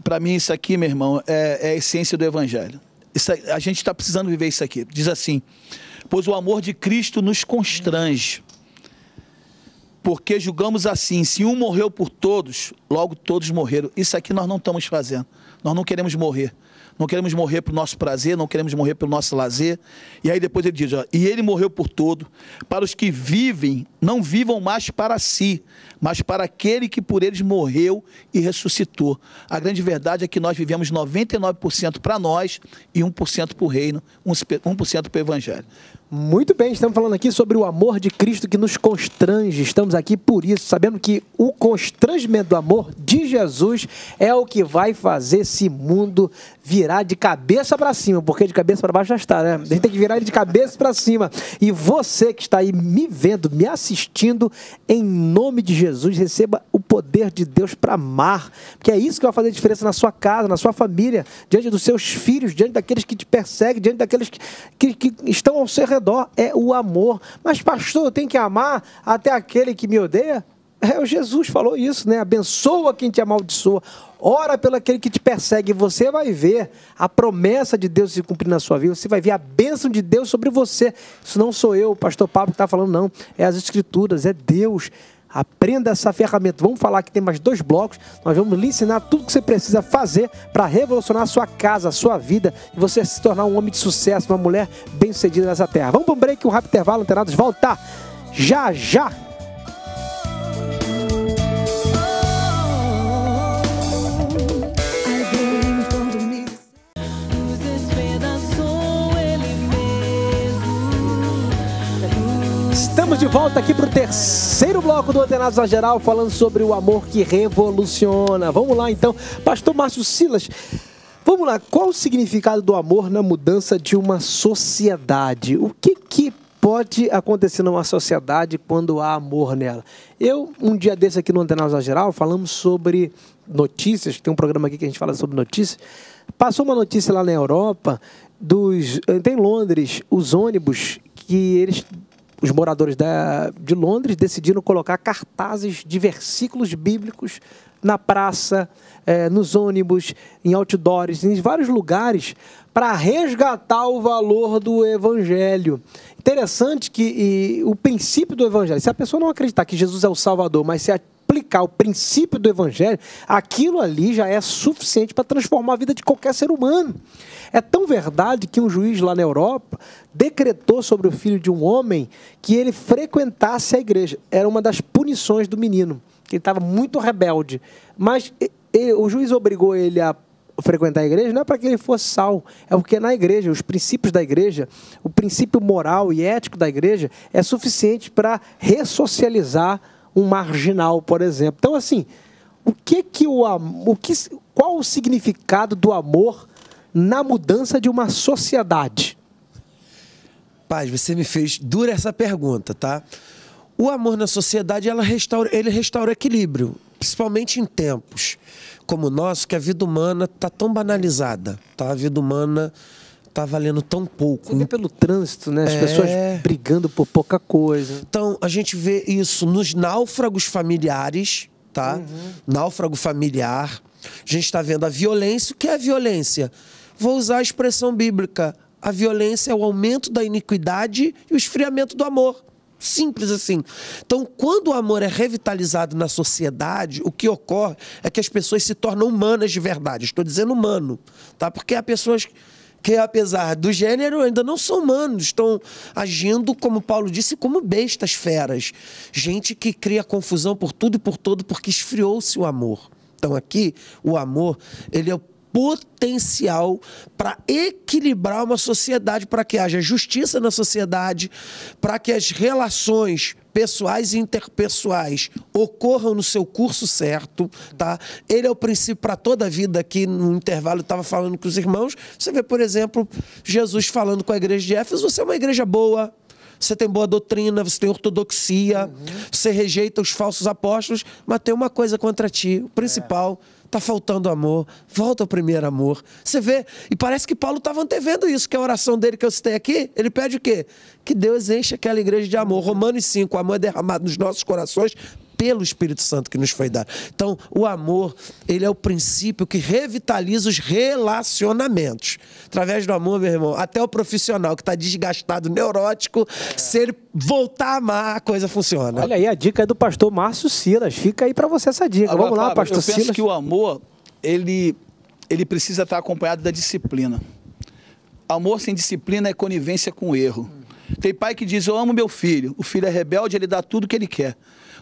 para mim, isso aqui, meu irmão, é, é a essência do Evangelho. Isso, a gente está precisando viver isso aqui. Diz assim: Pois o amor de Cristo nos constrange, porque julgamos assim: se um morreu por todos, logo todos morreram. Isso aqui nós não estamos fazendo. Nós não queremos morrer não queremos morrer para o nosso prazer, não queremos morrer pelo nosso lazer. E aí depois ele diz: ó, e ele morreu por todo, para os que vivem, não vivam mais para si, mas para aquele que por eles morreu e ressuscitou. A grande verdade é que nós vivemos 99% para nós e 1% para o reino, 1% para o evangelho. Muito bem, estamos falando aqui sobre o amor de Cristo que nos constrange. Estamos aqui por isso, sabendo que o constrangimento do amor de Jesus é o que vai fazer esse mundo virar de cabeça para cima, porque de cabeça para baixo já está, né? A gente tem que virar ele de cabeça para cima. E você que está aí me vendo, me assistindo, em nome de Jesus, receba o poder de Deus para amar, porque é isso que vai fazer diferença na sua casa, na sua família, diante dos seus filhos, diante daqueles que te perseguem, diante daqueles que, que, que estão ao seu redor é o amor. Mas, pastor, tem que amar até aquele que me odeia? É, o Jesus falou isso, né? Abençoa quem te amaldiçoa. Ora pelo aquele que te persegue. Você vai ver a promessa de Deus se cumprir na sua vida. Você vai ver a bênção de Deus sobre você. Isso não sou eu, o pastor Pablo, que está falando, não. É as Escrituras, é Deus. Aprenda essa ferramenta. Vamos falar que tem mais dois blocos. Nós vamos lhe ensinar tudo que você precisa fazer para revolucionar a sua casa, a sua vida e você se tornar um homem de sucesso, uma mulher bem-sucedida nessa terra. Vamos para um break, um rápido intervalo, antenados, voltar já já. Estamos de volta aqui para o terceiro bloco do Antenados na Geral, falando sobre o amor que revoluciona. Vamos lá então, Pastor Márcio Silas. Vamos lá, qual o significado do amor na mudança de uma sociedade? O que, que pode acontecer numa sociedade quando há amor nela? Eu, um dia desse aqui no Antenados na Geral, falamos sobre notícias, tem um programa aqui que a gente fala sobre notícias. Passou uma notícia lá na Europa dos. Eh, tem Londres, os ônibus que eles os moradores da, de Londres decidiram colocar cartazes de versículos bíblicos na praça, é, nos ônibus, em outdoors, em vários lugares, para resgatar o valor do Evangelho. Interessante que e, o princípio do Evangelho, se a pessoa não acreditar que Jesus é o Salvador, mas se a o princípio do Evangelho, aquilo ali já é suficiente para transformar a vida de qualquer ser humano. É tão verdade que um juiz lá na Europa decretou sobre o filho de um homem que ele frequentasse a igreja. Era uma das punições do menino, que ele estava muito rebelde. Mas ele, o juiz obrigou ele a frequentar a igreja não é para que ele fosse sal, é porque na igreja, os princípios da igreja, o princípio moral e ético da igreja é suficiente para ressocializar um marginal, por exemplo. Então, assim, o que que o, o que, qual o significado do amor na mudança de uma sociedade? Paz, você me fez dura essa pergunta, tá? O amor na sociedade, ela restaura, ele restaura equilíbrio, principalmente em tempos como o nosso, que a vida humana está tão banalizada, tá? A vida humana tá valendo tão pouco. Você vê né? pelo trânsito, né? As é... pessoas brigando por pouca coisa. Então, a gente vê isso nos náufragos familiares, tá? Uhum. Náufrago familiar. A gente está vendo a violência. O que é a violência? Vou usar a expressão bíblica. A violência é o aumento da iniquidade e o esfriamento do amor. Simples assim. Então, quando o amor é revitalizado na sociedade, o que ocorre é que as pessoas se tornam humanas de verdade. Estou dizendo humano, tá? Porque há pessoas que, apesar do gênero, ainda não são humanos, estão agindo, como Paulo disse, como bestas feras. Gente que cria confusão por tudo e por todo porque esfriou-se o amor. Então, aqui, o amor, ele é o potencial para equilibrar uma sociedade, para que haja justiça na sociedade, para que as relações pessoais e interpessoais ocorram no seu curso certo, tá? Ele é o princípio para toda a vida aqui no intervalo eu estava falando com os irmãos. Você vê, por exemplo, Jesus falando com a igreja de Éfeso, você é uma igreja boa, você tem boa doutrina, você tem ortodoxia, uhum. você rejeita os falsos apóstolos, mas tem uma coisa contra ti, o principal é Tá faltando amor, volta ao primeiro amor. Você vê, e parece que Paulo estava antevendo isso, que a oração dele que eu citei aqui, ele pede o quê? Que Deus enche aquela igreja de amor. Romanos 5, o amor é derramado nos nossos corações pelo Espírito Santo que nos foi dado. Então, o amor, ele é o princípio que revitaliza os relacionamentos. Através do amor, meu irmão, até o profissional que está desgastado, neurótico, é. se ele voltar a amar, a coisa funciona. Olha aí, a dica é do pastor Márcio Silas. Fica aí para você essa dica. Agora, Vamos lá, pastor Silas. Eu penso que o amor, ele, ele precisa estar acompanhado da disciplina. Amor sem disciplina é conivência com o erro. Tem pai que diz, eu amo meu filho. O filho é rebelde, ele dá tudo que ele quer.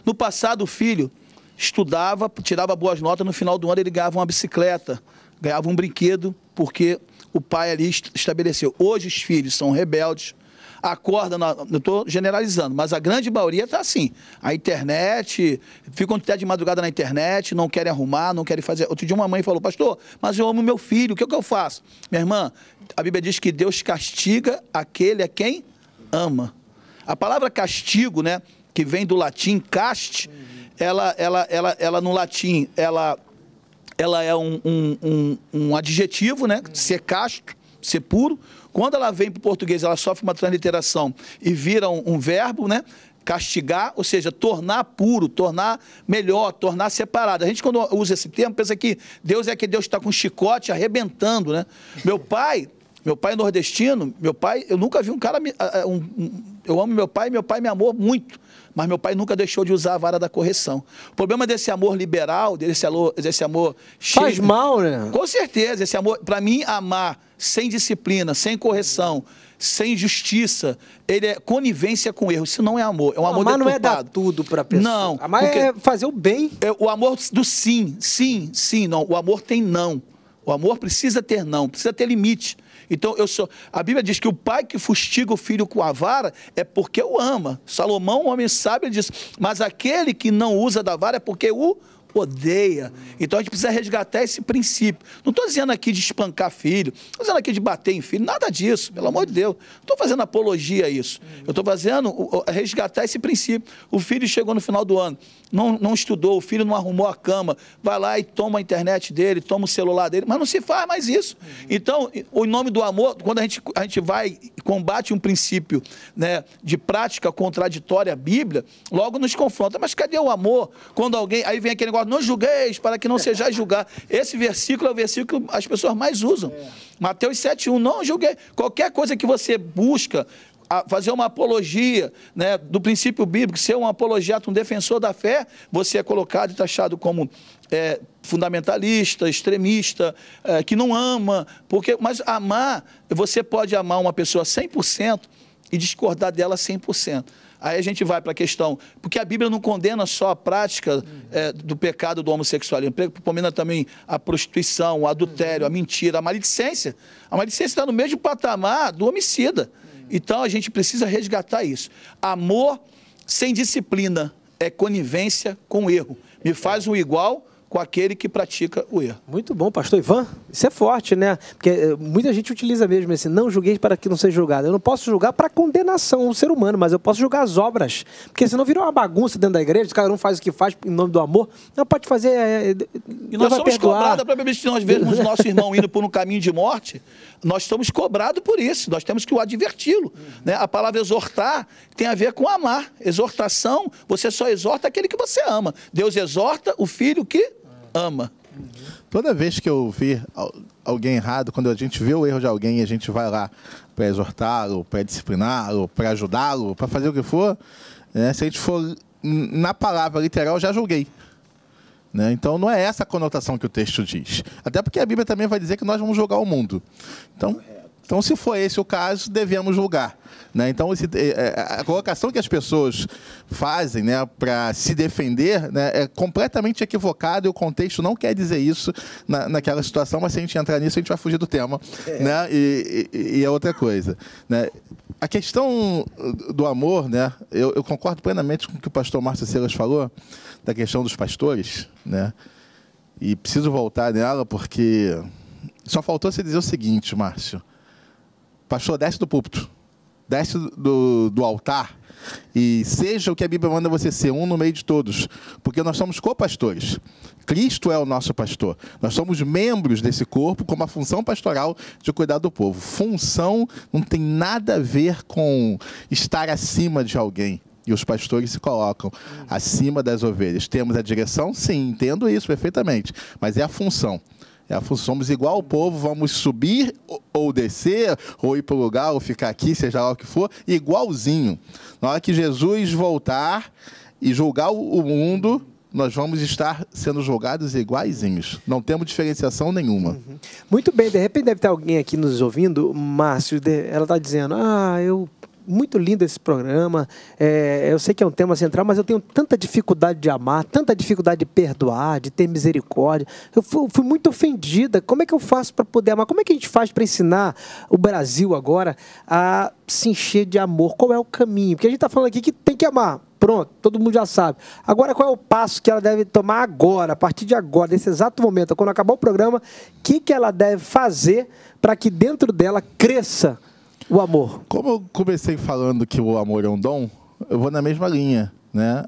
No passado, o filho estudava, tirava boas notas, no final do ano ele ganhava uma bicicleta, ganhava um brinquedo, porque o pai ali estabeleceu. Hoje os filhos são rebeldes, acordam, na, eu estou generalizando, mas a grande maioria está assim. A internet, ficam até de madrugada na internet, não querem arrumar, não querem fazer. Outro dia uma mãe falou, pastor, mas eu amo meu filho, o que, é que eu faço? Minha irmã, a Bíblia diz que Deus castiga aquele a quem ama. A palavra castigo, né? que vem do latim cast, uhum. ela, ela, ela, ela no latim, ela, ela é um, um, um, um adjetivo, né? Uhum. Ser casto, ser puro. Quando ela vem para o português, ela sofre uma transliteração e vira um, um verbo, né? castigar, ou seja, tornar puro, tornar melhor, tornar separado. A gente, quando usa esse termo, pensa que Deus é que Deus está com chicote arrebentando, né? Meu pai, meu pai nordestino, meu pai, eu nunca vi um cara. Um, um, eu amo meu pai, meu pai me amou muito mas meu pai nunca deixou de usar a vara da correção. O problema desse amor liberal, desse amor, desse amor faz mal, né? Com certeza, esse amor, para mim amar sem disciplina, sem correção, sem justiça, ele é conivência com erro. Isso não é amor, é um amor amar não é dar tudo para pessoa. Não, amar é fazer o bem. É o amor do sim, sim, sim, não. O amor tem não. O amor precisa ter não, precisa ter limite. Então, eu sou, a Bíblia diz que o pai que fustiga o filho com a vara é porque o ama. Salomão, homem sábio, diz: Mas aquele que não usa da vara é porque o odeia. Então a gente precisa resgatar esse princípio. Não estou dizendo aqui de espancar filho, não estou dizendo aqui de bater em filho, nada disso, pelo amor de Deus. Não estou fazendo apologia a isso. Eu estou fazendo resgatar esse princípio. O filho chegou no final do ano, não, não estudou, o filho não arrumou a cama, vai lá e toma a internet dele, toma o celular dele, mas não se faz mais isso. Então, o nome do amor, quando a gente, a gente vai e combate um princípio né, de prática contraditória à Bíblia, logo nos confronta. Mas cadê o amor? Quando alguém. Aí vem aquele negócio não julgueis para que não sejais julgar. Esse versículo é o versículo que as pessoas mais usam. É. Mateus 7,1, não julgueis. Qualquer coisa que você busca, fazer uma apologia né, do princípio bíblico, ser um apologiato, um defensor da fé, você é colocado e taxado como é, fundamentalista, extremista, é, que não ama. porque Mas amar, você pode amar uma pessoa 100% e discordar dela 100%. Aí a gente vai para a questão, porque a Bíblia não condena só a prática uhum. é, do pecado do homossexualismo, condena também a prostituição, o adultério, uhum. a mentira, a maledicência. A maledicência está no mesmo patamar do homicida. Uhum. Então a gente precisa resgatar isso. Amor sem disciplina é conivência com erro. Me faz um igual com aquele que pratica o erro. Muito bom, pastor Ivan. Isso é forte, né? Porque eh, muita gente utiliza mesmo esse não julguei para que não seja julgado. Eu não posso julgar para condenação o ser humano, mas eu posso julgar as obras. Porque senão virou uma bagunça dentro da igreja, cada um faz o que faz em nome do amor. Não pode fazer. É, é, e nós somos cobrados para beber, se nós o nosso irmão indo por um caminho de morte. Nós somos cobrados por isso, nós temos que o adverti-lo. Uhum. Né? A palavra exortar tem a ver com amar. Exortação, você só exorta aquele que você ama. Deus exorta o filho que ama. Uhum. Toda vez que eu vi alguém errado, quando a gente vê o erro de alguém e a gente vai lá para exortá-lo, para discipliná-lo, para ajudá-lo, para fazer o que for, né? se a gente for na palavra literal, já julguei. Né? Então não é essa a conotação que o texto diz. Até porque a Bíblia também vai dizer que nós vamos julgar o mundo. Então, então se for esse o caso, devemos julgar. Né? Então esse, é, é, a colocação que as pessoas fazem né, para se defender né, é completamente equivocada e o contexto não quer dizer isso na, naquela situação, mas se a gente entrar nisso, a gente vai fugir do tema. É. Né? E, e, e é outra coisa. Né? a questão do amor, né? Eu, eu, concordo plenamente com o que o pastor Márcio Silas falou, da questão dos pastores, né? E preciso voltar nela porque só faltou você dizer o seguinte, Márcio. Pastor, desce do púlpito, desce do, do altar e seja o que a Bíblia manda você ser, um no meio de todos, porque nós somos copastores. Cristo é o nosso pastor. Nós somos membros desse corpo com uma função pastoral de cuidar do povo. Função não tem nada a ver com estar acima de alguém e os pastores se colocam acima das ovelhas. Temos a direção? Sim, entendo isso perfeitamente, mas é a função. É, somos igual ao povo, vamos subir ou descer, ou ir para o lugar, ou ficar aqui, seja lá o que for, igualzinho. Na hora que Jesus voltar e julgar o mundo, nós vamos estar sendo julgados iguaizinhos. Não temos diferenciação nenhuma. Uhum. Muito bem, de repente deve ter alguém aqui nos ouvindo, Márcio, ela está dizendo, ah, eu muito lindo esse programa. É, eu sei que é um tema central, mas eu tenho tanta dificuldade de amar, tanta dificuldade de perdoar, de ter misericórdia. Eu fui, fui muito ofendida. Como é que eu faço para poder amar? Como é que a gente faz para ensinar o Brasil agora a se encher de amor? Qual é o caminho? Porque a gente está falando aqui que tem que amar. Pronto, todo mundo já sabe. Agora, qual é o passo que ela deve tomar agora, a partir de agora, nesse exato momento, quando acabar o programa, o que, que ela deve fazer para que dentro dela cresça o amor. Como eu comecei falando que o amor é um dom, eu vou na mesma linha, né?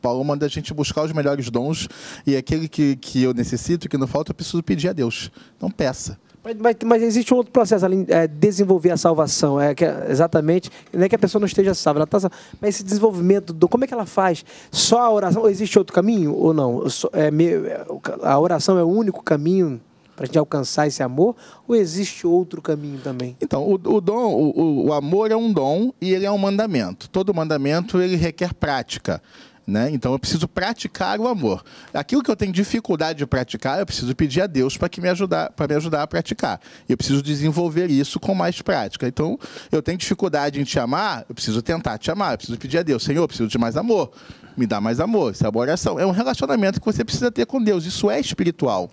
Paulo manda a gente buscar os melhores dons e aquele que, que eu necessito, que não falta, eu preciso pedir a Deus. Então peça. Mas, mas, mas existe um outro processo além é, desenvolver a salvação, é que é exatamente, não é que a pessoa não esteja salva, ela está salva, mas esse desenvolvimento do como é que ela faz? Só a oração? existe outro caminho ou não? É, é a oração é o único caminho para a gente alcançar esse amor? Ou existe outro caminho também? Então, o, o dom, o, o, amor é um dom e ele é um mandamento. Todo mandamento ele requer prática. Né? Então eu preciso praticar o amor. Aquilo que eu tenho dificuldade de praticar, eu preciso pedir a Deus para que me ajudar, para me ajudar a praticar. Eu preciso desenvolver isso com mais prática. Então eu tenho dificuldade em te amar, eu preciso tentar te amar, eu preciso pedir a Deus, Senhor, eu preciso de mais amor me dá mais amor. Isso é uma oração. É um relacionamento que você precisa ter com Deus. Isso é espiritual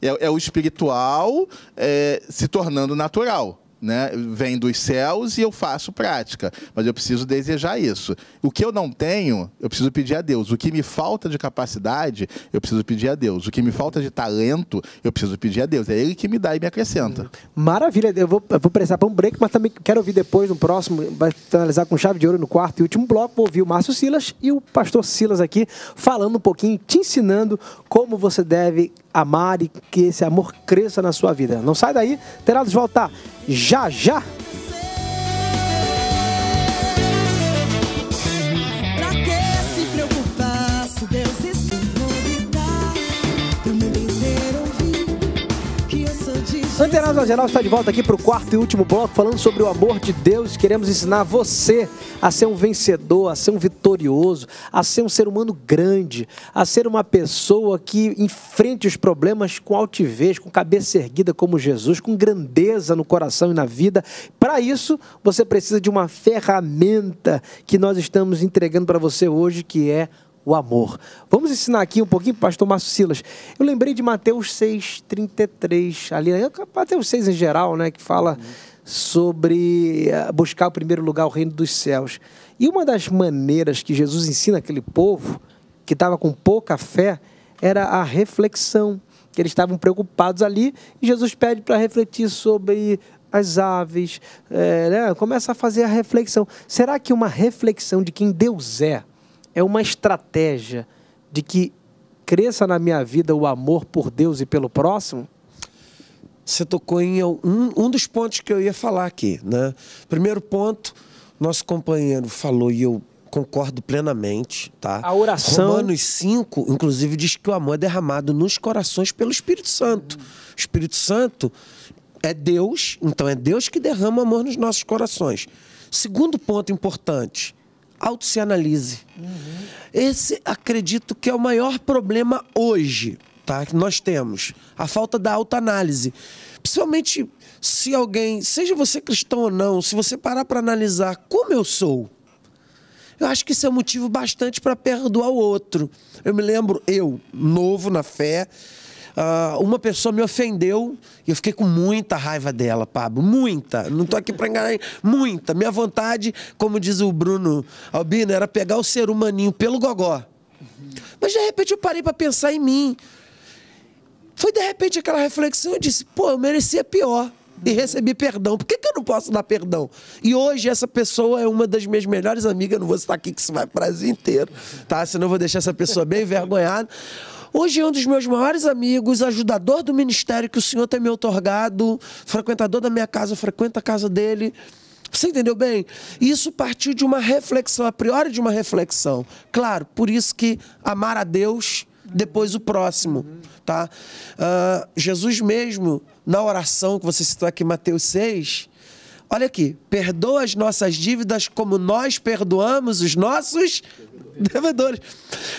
é, é o espiritual é, se tornando natural. Né? Vem dos céus e eu faço prática, mas eu preciso desejar isso. O que eu não tenho, eu preciso pedir a Deus. O que me falta de capacidade, eu preciso pedir a Deus. O que me falta de talento, eu preciso pedir a Deus. É Ele que me dá e me acrescenta. Maravilha, eu vou, eu vou precisar para um break, mas também quero ouvir depois, no próximo, vai finalizar com chave de ouro no quarto e último bloco. Vou ouvir o Márcio Silas e o pastor Silas aqui falando um pouquinho, te ensinando como você deve amar e que esse amor cresça na sua vida. Não sai daí, terá de voltar já já. Internacional Geral está de volta aqui para o quarto e último bloco, falando sobre o amor de Deus. Queremos ensinar você a ser um vencedor, a ser um vitorioso, a ser um ser humano grande, a ser uma pessoa que enfrente os problemas com altivez, com cabeça erguida como Jesus, com grandeza no coração e na vida. Para isso, você precisa de uma ferramenta que nós estamos entregando para você hoje, que é o amor. Vamos ensinar aqui um pouquinho, pastor Márcio Silas. Eu lembrei de Mateus 6, 33, ali, né? Mateus 6 em geral, né, que fala sobre eh, buscar o primeiro lugar o reino dos céus. E uma das maneiras que Jesus ensina aquele povo, que estava com pouca fé, era a reflexão. Que eles estavam preocupados ali, e Jesus pede para refletir sobre as aves, é, né? começa a fazer a reflexão. Será que uma reflexão de quem Deus é, é uma estratégia de que cresça na minha vida o amor por Deus e pelo próximo? Você tocou em um, um dos pontos que eu ia falar aqui. Né? Primeiro ponto, nosso companheiro falou e eu concordo plenamente, tá? A oração. Romanos 5, inclusive, diz que o amor é derramado nos corações pelo Espírito Santo. O Espírito Santo é Deus, então é Deus que derrama amor nos nossos corações. Segundo ponto importante, auto-se analise. Uhum. Esse, acredito que é o maior problema hoje tá, que nós temos. A falta da autoanálise. Principalmente se alguém, seja você cristão ou não, se você parar para analisar como eu sou, eu acho que isso é um motivo bastante para perdoar o outro. Eu me lembro, eu, novo na fé, Uh, uma pessoa me ofendeu e eu fiquei com muita raiva dela, Pablo. Muita. Não tô aqui para enganar. Muita. Minha vontade, como diz o Bruno Albino, era pegar o ser humaninho pelo gogó. Mas de repente eu parei para pensar em mim. Foi de repente aquela reflexão, eu disse, pô, eu merecia pior e recebi perdão. Por que, que eu não posso dar perdão? E hoje essa pessoa é uma das minhas melhores amigas, eu não vou estar aqui que isso vai para o Brasil inteiro, tá? Senão eu vou deixar essa pessoa bem envergonhada. Hoje é um dos meus maiores amigos, ajudador do ministério que o senhor tem me otorgado, frequentador da minha casa, frequenta a casa dele. Você entendeu bem? Isso partiu de uma reflexão, a priori de uma reflexão. Claro, por isso que amar a Deus, depois o próximo, tá? Uh, Jesus mesmo, na oração que você citou aqui, Mateus 6, Olha aqui, perdoa as nossas dívidas como nós perdoamos os nossos devedores.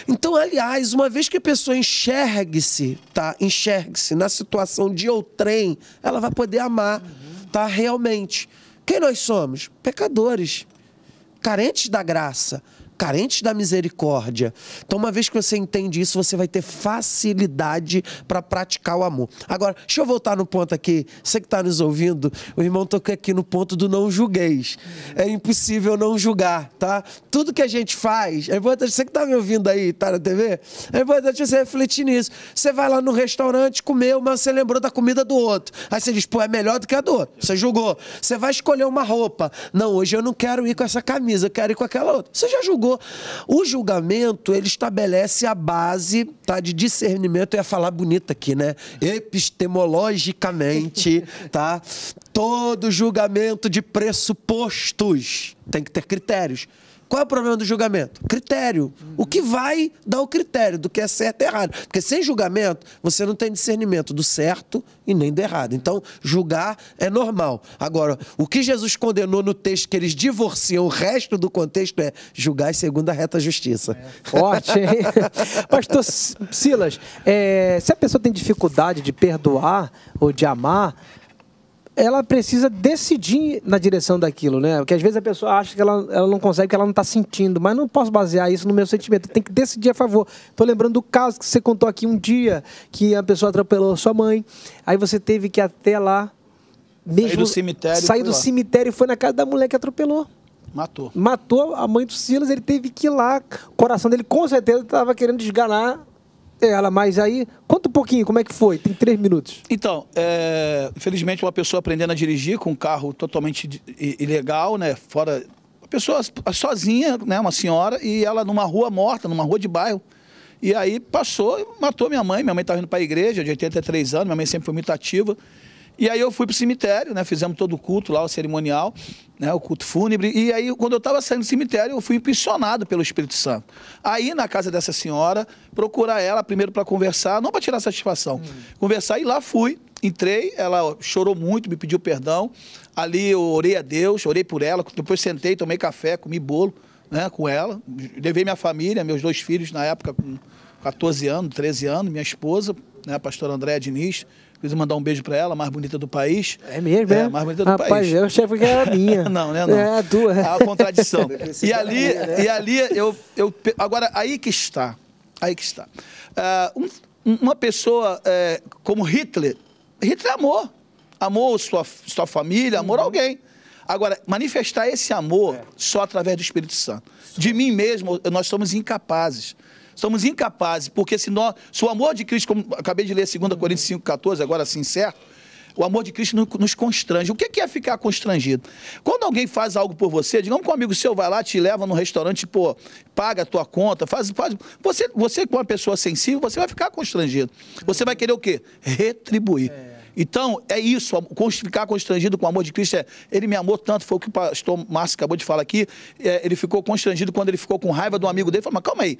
Então, aliás, uma vez que a pessoa enxergue-se, tá? Enxergue-se na situação de outrem, ela vai poder amar, tá? Realmente. Quem nós somos? Pecadores, carentes da graça carentes da misericórdia. Então, uma vez que você entende isso, você vai ter facilidade para praticar o amor. Agora, deixa eu voltar no ponto aqui. Você que está nos ouvindo, o irmão toca aqui no ponto do não julgueis. É impossível não julgar, tá? Tudo que a gente faz, é importante, você que está me ouvindo aí, tá na TV, é importante você refletir nisso. Você vai lá no restaurante, comeu, mas você lembrou da comida do outro. Aí você diz, pô, é melhor do que a do outro. Você julgou. Você vai escolher uma roupa. Não, hoje eu não quero ir com essa camisa, eu quero ir com aquela outra. Você já julgou julgou. O julgamento, ele estabelece a base tá, de discernimento, eu ia falar bonito aqui, né? Epistemologicamente, tá? Todo julgamento de pressupostos tem que ter critérios. Qual é o problema do julgamento? Critério. Uhum. O que vai dar o critério do que é certo e errado. Porque sem julgamento, você não tem discernimento do certo e nem do errado. Então, julgar é normal. Agora, o que Jesus condenou no texto que eles divorciam, o resto do contexto é julgar segundo a reta justiça. É. Forte, hein? Pastor Silas, é, se a pessoa tem dificuldade de perdoar ou de amar, ela precisa decidir na direção daquilo, né? Porque às vezes a pessoa acha que ela, ela não consegue, que ela não está sentindo, mas não posso basear isso no meu sentimento. Tem que decidir a favor. Estou lembrando do caso que você contou aqui um dia que a pessoa atropelou sua mãe, aí você teve que ir até lá mesmo sair do cemitério, sair do lá. cemitério e foi na casa da mulher que atropelou. Matou. Matou a mãe do Silas, ele teve que ir lá. O coração dele com certeza estava querendo desganar é, ela, mas aí, conta um pouquinho como é que foi, tem três minutos. Então, é, infelizmente uma pessoa aprendendo a dirigir com um carro totalmente ilegal, né, fora... Uma pessoa sozinha, né, uma senhora, e ela numa rua morta, numa rua de bairro. E aí passou e matou minha mãe, minha mãe estava indo para a igreja, de 83 anos, minha mãe sempre foi muito ativa. E aí eu fui pro cemitério, né? Fizemos todo o culto lá, o cerimonial, né? O culto fúnebre. E aí, quando eu estava saindo do cemitério, eu fui impressionado pelo Espírito Santo. Aí, na casa dessa senhora, procurar ela primeiro para conversar, não para tirar satisfação. Hum. Conversar e lá fui. Entrei, ela chorou muito, me pediu perdão. Ali eu orei a Deus, orei por ela. Depois sentei, tomei café, comi bolo né, com ela. Levei minha família, meus dois filhos na época com 14 anos, 13 anos, minha esposa, né, a pastora Andréa Diniz, Quis mandar um beijo para ela, a mais bonita do país. É mesmo? É, é? a mais bonita do Rapaz, país. Rapaz, eu achava que era minha. não, né? Não. É a tua. É a contradição. e ali, né? e ali eu, eu. Agora, aí que está. Aí que está. Uh, um, uma pessoa uh, como Hitler. Hitler amou. Amou sua, sua família, amou uhum. alguém. Agora, manifestar esse amor é. só através do Espírito Santo. De mim mesmo, nós somos incapazes somos incapazes, porque se, nós, se o amor de Cristo, como acabei de ler 2 Coríntios 5,14, agora sim, certo? O amor de Cristo nos constrange. O que é ficar constrangido? Quando alguém faz algo por você, digamos que um amigo seu vai lá, te leva no restaurante, pô, paga a tua conta, faz. faz você, você, com uma pessoa sensível, você vai ficar constrangido. Você vai querer o quê? Retribuir. É. Então, é isso, ficar constrangido com o amor de Cristo é, ele me amou tanto, foi o que o pastor Márcio acabou de falar aqui, é, ele ficou constrangido quando ele ficou com raiva de um amigo dele, falou, mas calma aí,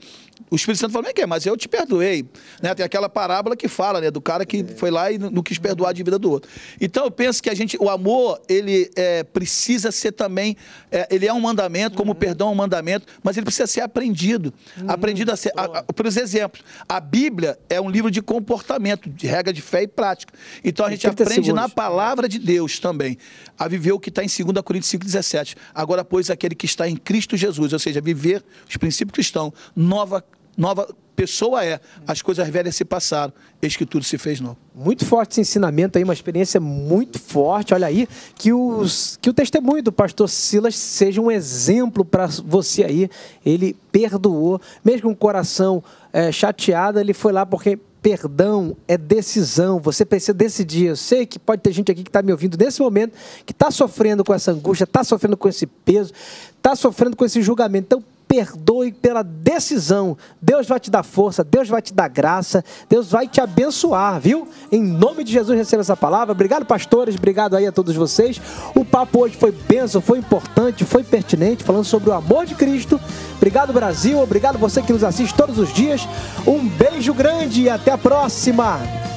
o Espírito Santo falou, mas é? eu te perdoei, né? Tem aquela parábola que fala, né, do cara que é. foi lá e não quis perdoar a vida do outro. Então, eu penso que a gente, o amor, ele é, precisa ser também, é, ele é um mandamento, como o uhum. perdão é um mandamento, mas ele precisa ser aprendido, hum, aprendido a ser, a, a, pelos exemplos. A Bíblia é um livro de comportamento, de regra de fé e prática. Então, a gente aprende segundos. na palavra de Deus também a viver o que está em 2 Coríntios 5,17. Agora, pois, aquele que está em Cristo Jesus, ou seja, viver os princípios cristãos, nova, nova pessoa é. As coisas velhas se passaram, eis que tudo se fez novo. Muito forte esse ensinamento aí, uma experiência muito forte. Olha aí, que, os, que o testemunho do pastor Silas seja um exemplo para você aí. Ele perdoou, mesmo com o coração é, chateado, ele foi lá porque Perdão é decisão. Você precisa decidir. Eu sei que pode ter gente aqui que está me ouvindo nesse momento, que está sofrendo com essa angústia, está sofrendo com esse peso, está sofrendo com esse julgamento. Então, perdoe pela decisão. Deus vai te dar força, Deus vai te dar graça, Deus vai te abençoar, viu? Em nome de Jesus, receba essa palavra. Obrigado, pastores, obrigado aí a todos vocês. O papo hoje foi benção, foi importante, foi pertinente, falando sobre o amor de Cristo. Obrigado, Brasil, obrigado você que nos assiste todos os dias. Um beijo grande e até a próxima.